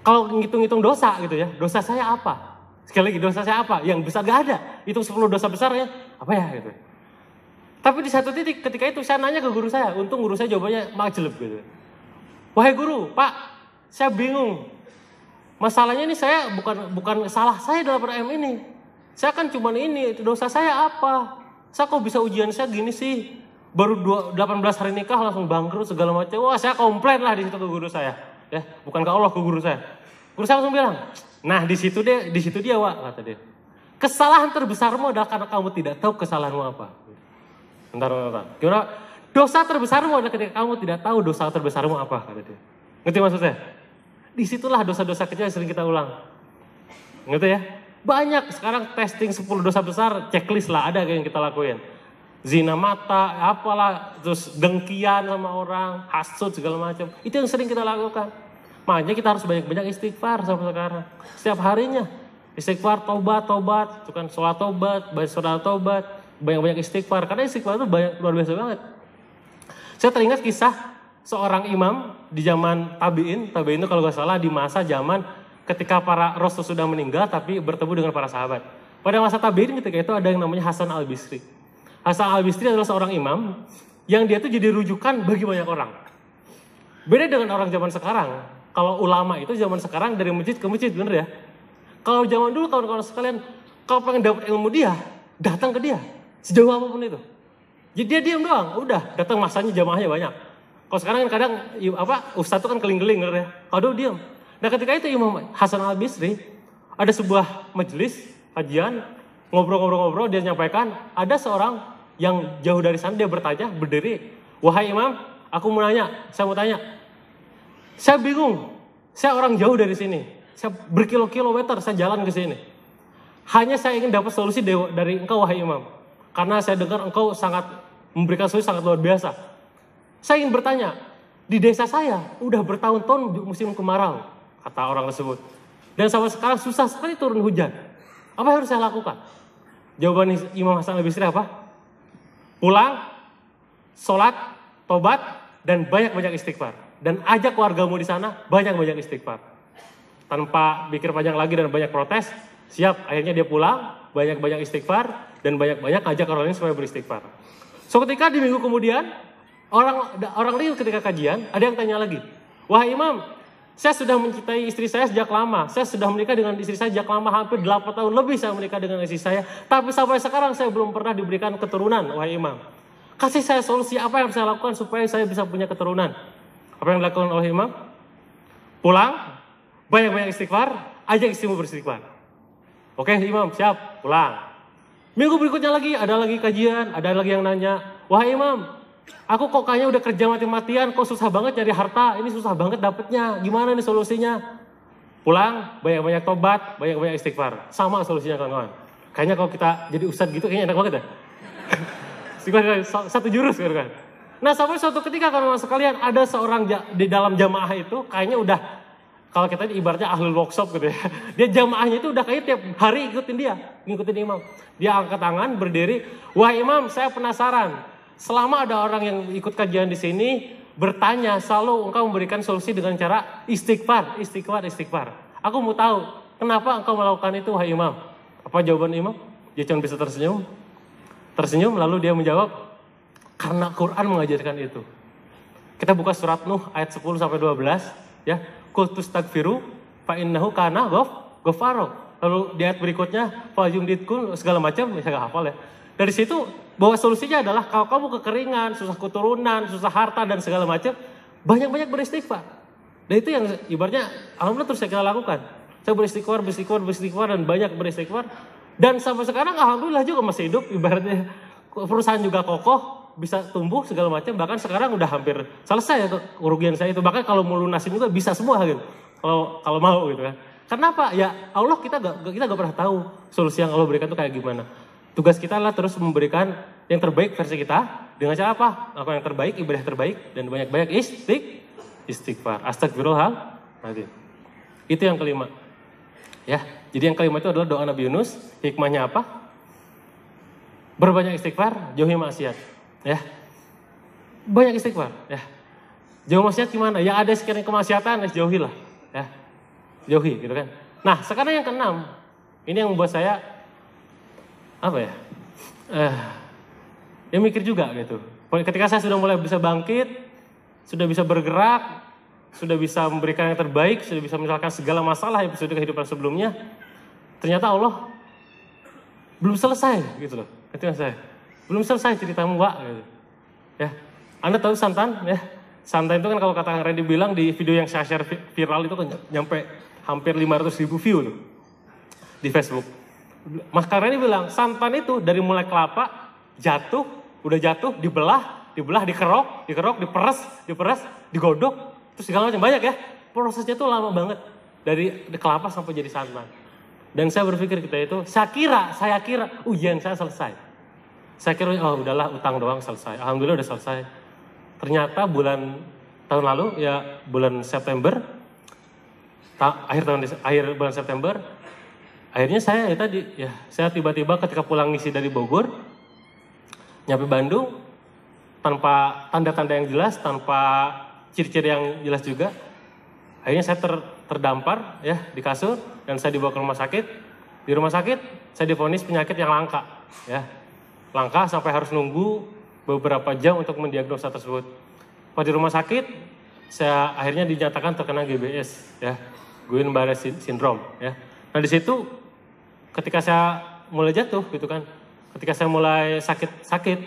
Kalau ngitung-ngitung dosa gitu ya, dosa saya apa? Sekali lagi dosa saya apa? Yang besar gak ada. Itu 10 dosa besarnya, apa ya gitu. Tapi di satu titik ketika itu saya nanya ke guru saya, untung guru saya jawabannya majelep gitu. Wahai guru, Pak, saya bingung Masalahnya ini saya bukan bukan salah saya dalam RM ini. Saya kan cuman ini, dosa saya apa? Saya kok bisa ujian saya gini sih? Baru 18 hari nikah langsung bangkrut segala macam. Wah, saya komplain lah di situ ke guru saya. Ya, bukan ke Allah ke guru saya. Guru saya langsung bilang, "Nah, di situ dia, di situ dia, Wak," kata dia. Kesalahan terbesarmu adalah karena kamu tidak tahu kesalahanmu apa. Bentar, bentar, bentar. Gimana? Dosa terbesarmu adalah ketika kamu tidak tahu dosa terbesarmu apa, kata dia. Ngerti maksud saya? Disitulah dosa-dosa kecil yang sering kita ulang. Ngerti ya? Banyak sekarang testing 10 dosa besar, checklist lah ada yang kita lakuin. Zina mata, apalah, terus dengkian sama orang, hasut segala macam. Itu yang sering kita lakukan. Makanya kita harus banyak-banyak istighfar sampai sekarang. Setiap harinya. Istighfar, tobat, tobat. Itu kan sholat tobat, banyak sholat tobat. Banyak-banyak istighfar. Karena istighfar itu banyak, luar biasa banget. Saya teringat kisah seorang imam di zaman tabiin, tabiin itu kalau gak salah di masa zaman ketika para rasul sudah meninggal tapi bertemu dengan para sahabat. Pada masa tabiin ketika itu ada yang namanya Hasan al Bisri. Hasan al Bisri adalah seorang imam yang dia itu jadi rujukan bagi banyak orang. Beda dengan orang zaman sekarang. Kalau ulama itu zaman sekarang dari masjid ke masjid bener ya. Kalau zaman dulu kawan-kawan sekalian, kalau pengen dapat ilmu dia, datang ke dia sejauh apapun itu. Jadi dia diam doang, udah datang masanya jamaahnya banyak kalau sekarang kan kadang apa ustadz itu kan keling-keling ya. Kalau diam. Nah ketika itu Imam Hasan Al Bisri ada sebuah majelis kajian ngobrol-ngobrol-ngobrol dia nyampaikan ada seorang yang jauh dari sana dia bertanya berdiri wahai Imam aku mau nanya saya mau tanya saya bingung saya orang jauh dari sini saya berkilo-kilometer saya jalan ke sini hanya saya ingin dapat solusi dari engkau wahai Imam karena saya dengar engkau sangat memberikan solusi sangat luar biasa saya ingin bertanya, di desa saya udah bertahun-tahun musim kemarau, kata orang tersebut. Dan sampai sekarang susah sekali turun hujan. Apa yang harus saya lakukan? Jawaban Imam Hasan Al-Bisri apa? Pulang, sholat, tobat, dan banyak-banyak istighfar. Dan ajak wargamu di sana banyak-banyak istighfar. Tanpa pikir panjang lagi dan banyak protes, siap akhirnya dia pulang, banyak-banyak istighfar, dan banyak-banyak ajak orang lain supaya beristighfar. So ketika di minggu kemudian, Orang orang real ketika kajian, ada yang tanya lagi. wah Imam, saya sudah mencintai istri saya sejak lama. Saya sudah menikah dengan istri saya sejak lama, hampir 8 tahun lebih saya menikah dengan istri saya. Tapi sampai sekarang saya belum pernah diberikan keturunan, wah Imam. Kasih saya solusi apa yang saya lakukan supaya saya bisa punya keturunan. Apa yang dilakukan oleh Imam? Pulang, banyak-banyak istighfar, ajak istimewa beristighfar. Oke Imam, siap, pulang. Minggu berikutnya lagi, ada lagi kajian, ada lagi yang nanya, wah Imam, Aku kok kayaknya udah kerja mati-matian, kok susah banget nyari harta, ini susah banget dapetnya, gimana nih solusinya? Pulang, banyak-banyak tobat, banyak-banyak istighfar. Sama solusinya kawan-kawan. Kayaknya kalau kita jadi ustad gitu, kayaknya enak banget ya. Satu jurus kan. Nah sampai suatu ketika kawan-kawan sekalian ada seorang di dalam jamaah itu kayaknya udah kalau kita ini ibaratnya ahli workshop gitu ya. Dia jamaahnya itu udah kayak tiap hari ikutin dia, ngikutin imam. Dia angkat tangan berdiri, wah imam saya penasaran. Selama ada orang yang ikut kajian di sini bertanya, selalu engkau memberikan solusi dengan cara istighfar, istighfar, istighfar. Aku mau tahu, kenapa engkau melakukan itu, wahai imam? Apa jawaban imam? Dia cuma bisa tersenyum. Tersenyum, lalu dia menjawab, karena Quran mengajarkan itu. Kita buka surat Nuh ayat 10 sampai 12, ya. Kultus takfiru, fa innahu kana gof, gofaro. Lalu di ayat berikutnya, fa segala macam, Misalnya nggak hafal ya dari situ bahwa solusinya adalah kalau kamu kekeringan, susah keturunan, susah harta dan segala macam, banyak-banyak beristighfar. Dan itu yang ibaratnya alhamdulillah terus kita lakukan. Saya beristighfar, beristighfar, beristighfar dan banyak beristighfar. Dan sampai sekarang alhamdulillah juga masih hidup ibaratnya perusahaan juga kokoh, bisa tumbuh segala macam. Bahkan sekarang udah hampir selesai itu kerugian saya itu. Bahkan kalau mau lunasin juga bisa semua gitu. Kalau kalau mau gitu kan. Kenapa? Ya Allah kita gak, kita gak pernah tahu solusi yang Allah berikan itu kayak gimana tugas kita adalah terus memberikan yang terbaik versi kita dengan cara apa? Lakukan yang terbaik, ibadah terbaik, dan banyak-banyak istik istighfar. Astagfirullahaladzim. Itu yang kelima. Ya, jadi yang kelima itu adalah doa Nabi Yunus. Hikmahnya apa? Berbanyak istighfar, jauhi maksiat. Ya, banyak istighfar. Ya, jauh maksiat gimana? Ya ada sekiranya kemaksiatan, ya jauhilah. Ya, jauhi gitu kan. Nah, sekarang yang keenam, ini yang membuat saya apa ya? Eh, ya mikir juga gitu. Ketika saya sudah mulai bisa bangkit, sudah bisa bergerak, sudah bisa memberikan yang terbaik, sudah bisa menyelesaikan segala masalah episode kehidupan sebelumnya, ternyata Allah belum selesai gitu loh. Itu yang saya. Belum selesai ceritamu, Wak. Gitu. Ya. Anda tahu santan ya? Santan itu kan kalau kata Randy bilang di video yang saya share viral itu kan nyampe hampir 500 ribu view tuh di Facebook Mas Karani bilang santan itu dari mulai kelapa jatuh, udah jatuh, dibelah, dibelah, dikerok, dikerok, diperes, diperes, digodok, terus segala macam banyak ya. Prosesnya tuh lama banget dari kelapa sampai jadi santan. Dan saya berpikir kita itu, saya kira, saya kira ujian oh iya, saya selesai. Saya kira, oh udahlah utang doang selesai. Alhamdulillah udah selesai. Ternyata bulan tahun lalu ya bulan September, ta akhir tahun akhir bulan September akhirnya saya ya tadi ya saya tiba-tiba ketika pulang ngisi dari Bogor nyampe Bandung tanpa tanda-tanda yang jelas tanpa ciri-ciri yang jelas juga akhirnya saya ter, terdampar ya di kasur dan saya dibawa ke rumah sakit di rumah sakit saya difonis penyakit yang langka ya langka sampai harus nunggu beberapa jam untuk mendiagnosa tersebut pas di rumah sakit saya akhirnya dinyatakan terkena GBS ya Guillain-Barré syndrome ya nah di situ ketika saya mulai jatuh gitu kan, ketika saya mulai sakit-sakit,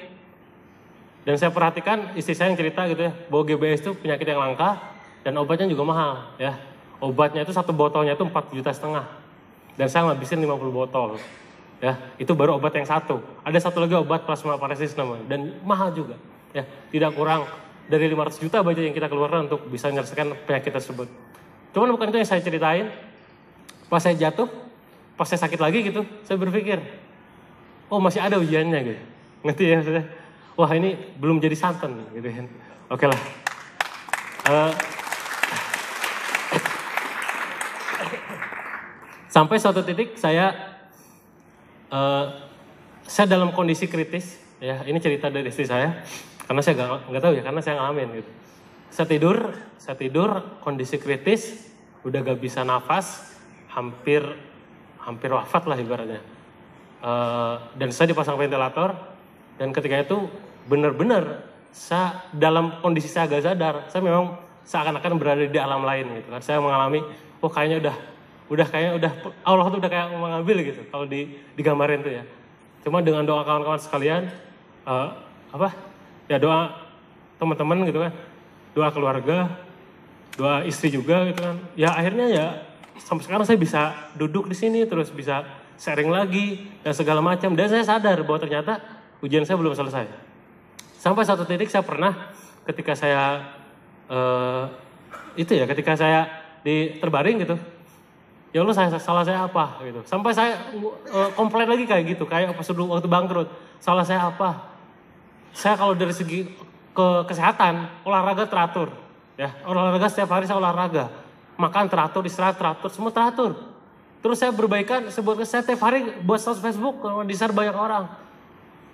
dan saya perhatikan istri saya yang cerita gitu ya, bahwa GBS itu penyakit yang langka dan obatnya juga mahal ya. Obatnya itu satu botolnya itu 4 juta setengah. Dan saya ngabisin 50 botol. Ya, itu baru obat yang satu. Ada satu lagi obat plasma paresis namanya dan mahal juga. Ya, tidak kurang dari 500 juta budget yang kita keluarkan untuk bisa menyelesaikan penyakit tersebut. Cuman bukan itu yang saya ceritain. Pas saya jatuh, pas saya sakit lagi gitu, saya berpikir, oh masih ada ujiannya gitu. Ngerti ya maksudnya? Wah ini belum jadi santan gitu kan. Oke lah. Uh, sampai suatu titik saya uh, saya dalam kondisi kritis ya ini cerita dari istri saya karena saya gak, nggak tahu ya karena saya ngalamin gitu saya tidur saya tidur kondisi kritis udah gak bisa nafas hampir hampir wafat lah ibaratnya. Uh, dan saya dipasang ventilator dan ketika itu benar-benar saya dalam kondisi saya agak sadar, saya memang seakan-akan berada di alam lain gitu kan. Saya mengalami, oh kayaknya udah udah kayaknya udah Allah tuh udah kayak mengambil gitu kalau di digambarin tuh ya. Cuma dengan doa kawan-kawan sekalian uh, apa? Ya doa teman-teman gitu kan. Doa keluarga, doa istri juga gitu kan. Ya akhirnya ya sampai sekarang saya bisa duduk di sini terus bisa sharing lagi dan segala macam dan saya sadar bahwa ternyata ujian saya belum selesai sampai satu titik saya pernah ketika saya uh, itu ya ketika saya di terbaring gitu ya Allah saya salah saya apa gitu sampai saya uh, komplain lagi kayak gitu kayak apa sebelum waktu bangkrut salah saya apa saya kalau dari segi ke kesehatan olahraga teratur ya olahraga setiap hari saya olahraga makan teratur, istirahat teratur, semua teratur. Terus saya berbaikan, sebut saya tiap hari buat status Facebook, di share banyak orang.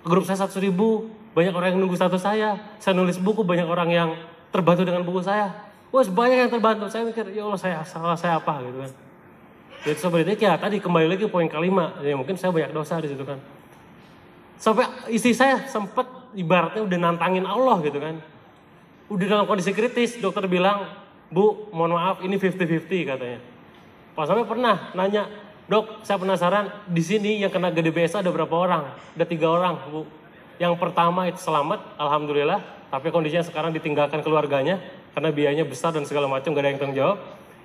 Grup saya satu ribu, banyak orang yang nunggu status saya. Saya nulis buku, banyak orang yang terbantu dengan buku saya. Wah, banyak yang terbantu. Saya mikir, ya Allah, saya salah saya apa gitu kan. Jadi sebenarnya ya tadi kembali lagi poin kelima, ya mungkin saya banyak dosa di situ kan. Sampai isi saya sempat ibaratnya udah nantangin Allah gitu kan. Udah dalam kondisi kritis, dokter bilang Bu, mohon maaf ini 50-50 katanya. Pak Sampai pernah nanya, Dok, saya penasaran di sini yang kena gede BSA ada berapa orang? Ada tiga orang, Bu. Yang pertama itu selamat, Alhamdulillah. Tapi kondisinya sekarang ditinggalkan keluarganya karena biayanya besar dan segala macam gak ada yang tanggung jawab.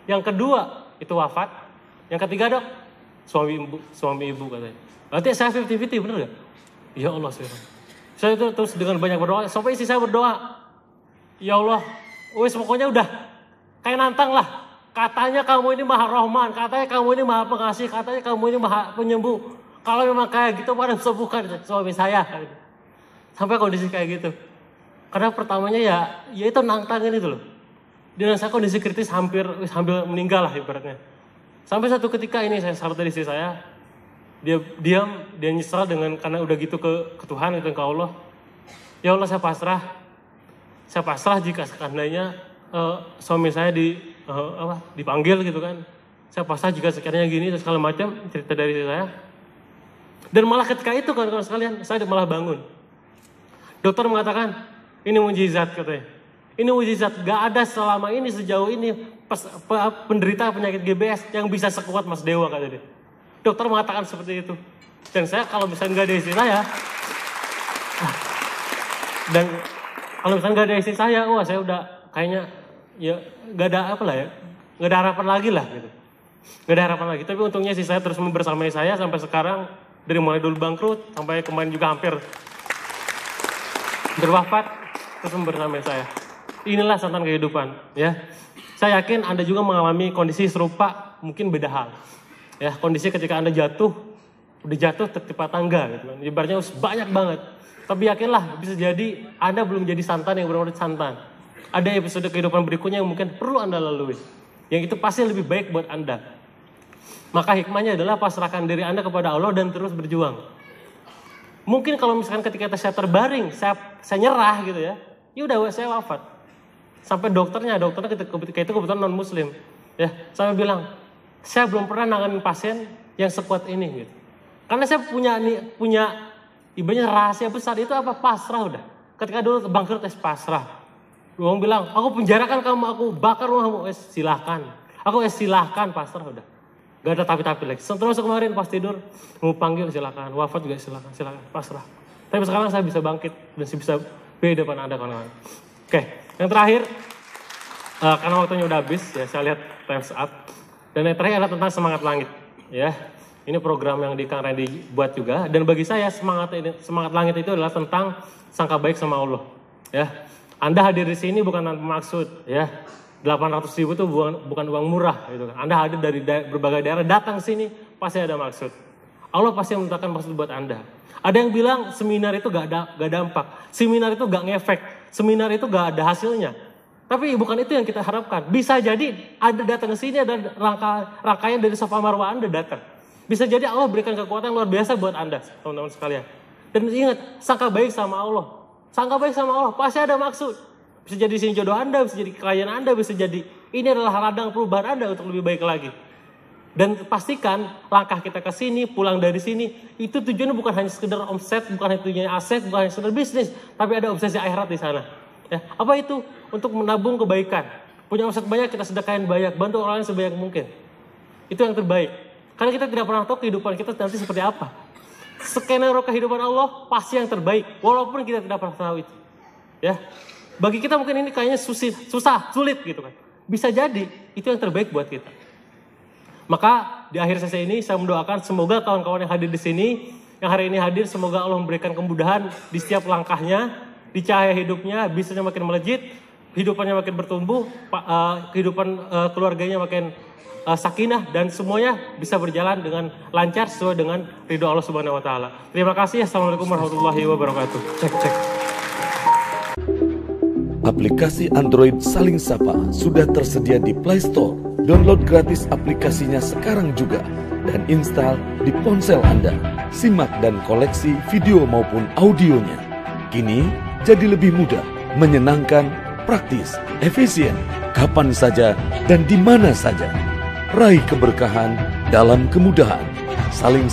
Yang kedua itu wafat. Yang ketiga dok suami ibu, suami ibu katanya. Berarti saya 50-50 bener gak? Ya Allah saya. Saya itu terus dengan banyak berdoa sampai isi saya berdoa. Ya Allah, wes pokoknya udah Kayak nantang lah. Katanya kamu ini maha rohman, katanya kamu ini maha pengasih, katanya kamu ini maha penyembuh. Kalau memang kayak gitu, bisa sembuhkan suami saya. Sampai kondisi kayak gitu. Karena pertamanya ya, ya itu nantangin itu loh. Dia saya kondisi kritis hampir, hampir meninggal lah ibaratnya. Sampai satu ketika ini saya salut dari istri saya, dia diam, dia nyesel dengan karena udah gitu ke, ke Tuhan, itu ke Allah. Ya Allah saya pasrah, saya pasrah jika seandainya uh, suami saya di uh, apa dipanggil gitu kan saya pasrah juga sekiranya gini dan segala macam cerita dari saya dan malah ketika itu kan kawan sekalian saya malah bangun dokter mengatakan ini mujizat katanya ini mujizat gak ada selama ini sejauh ini pas, pe, penderita penyakit GBS yang bisa sekuat Mas Dewa katanya dokter mengatakan seperti itu dan saya kalau misalnya nggak ada istri saya dan kalau misalnya nggak ada istri saya wah saya udah kayaknya ya nggak ada apa lah ya nggak ada harapan lagi lah gitu nggak ada harapan lagi tapi untungnya sih saya terus membersamai saya sampai sekarang dari mulai dulu bangkrut sampai kemarin juga hampir berwafat terus membersamai saya inilah santan kehidupan ya saya yakin anda juga mengalami kondisi serupa mungkin beda hal ya kondisi ketika anda jatuh udah jatuh tertimpa tangga gitu kan ibaratnya banyak banget tapi yakinlah bisa jadi anda belum jadi santan yang benar-benar santan ada episode kehidupan berikutnya yang mungkin perlu Anda lalui. Yang itu pasti lebih baik buat Anda. Maka hikmahnya adalah pasrahkan diri Anda kepada Allah dan terus berjuang. Mungkin kalau misalkan ketika saya terbaring, saya, saya nyerah gitu ya, ya udah saya wafat. Sampai dokternya, dokternya ketika itu kebetulan non muslim. Ya, sampai bilang, saya belum pernah nanganin pasien yang sekuat ini gitu. Karena saya punya punya ibunya rahasia besar itu apa pasrah udah. Ketika dulu bangkrut es pasrah. Uang bilang, aku penjarakan kamu, aku bakar rumahmu. Eh, silahkan. Aku eh, silahkan, pastor udah. Gak ada tapi-tapi lagi. Terus kemarin pas tidur, mau panggil silahkan. Wafat juga silahkan, silahkan, Pastor. Tapi sekarang saya bisa bangkit dan saya bisa beda depan anda kawan-kawan. Oke, yang terakhir, uh, karena waktunya udah habis, ya saya lihat time's up. Dan yang terakhir adalah tentang semangat langit. Ya, ini program yang di Kang Randy buat juga. Dan bagi saya semangat ini semangat langit itu adalah tentang sangka baik sama Allah. Ya, anda hadir di sini bukan tanpa maksud, ya. 800 ribu itu bukan, bukan uang murah, gitu kan. Anda hadir dari da berbagai daerah, datang sini pasti ada maksud. Allah pasti menentukan maksud buat Anda. Ada yang bilang seminar itu gak ada gak dampak, seminar itu gak ngefek, seminar itu gak ada hasilnya. Tapi bukan itu yang kita harapkan. Bisa jadi ada datang ke sini ada rangka, rangkaian dari sofa marwah Anda datang. Bisa jadi Allah berikan kekuatan luar biasa buat Anda, teman-teman sekalian. Dan ingat, sangka baik sama Allah. Sangka baik sama Allah, pasti ada maksud. Bisa jadi sini jodoh Anda, bisa jadi klien Anda, bisa jadi ini adalah ladang perubahan Anda untuk lebih baik lagi. Dan pastikan langkah kita ke sini, pulang dari sini, itu tujuannya bukan hanya sekedar omset, bukan hanya tujuannya aset, bukan hanya sekedar bisnis, tapi ada obsesi akhirat di sana. Ya, apa itu? Untuk menabung kebaikan. Punya omset banyak, kita sedekahin banyak, bantu orang lain sebanyak mungkin. Itu yang terbaik. Karena kita tidak pernah tahu kehidupan kita nanti seperti apa skenario kehidupan Allah pasti yang terbaik walaupun kita tidak pernah tahu itu ya bagi kita mungkin ini kayaknya susah sulit gitu kan bisa jadi itu yang terbaik buat kita maka di akhir sesi ini saya mendoakan semoga kawan-kawan yang hadir di sini yang hari ini hadir semoga Allah memberikan kemudahan di setiap langkahnya di cahaya hidupnya bisnisnya makin melejit hidupannya makin bertumbuh eh, kehidupan eh, keluarganya makin uh, sakinah dan semuanya bisa berjalan dengan lancar sesuai dengan ridho Allah Subhanahu wa taala. Terima kasih. Assalamualaikum warahmatullahi wabarakatuh. Cek cek. Aplikasi Android Saling Sapa sudah tersedia di Play Store. Download gratis aplikasinya sekarang juga dan install di ponsel Anda. Simak dan koleksi video maupun audionya. Kini jadi lebih mudah, menyenangkan, praktis, efisien, kapan saja dan di mana saja. Raih keberkahan dalam kemudahan. Saling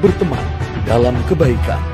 Berteman dalam kebaikan.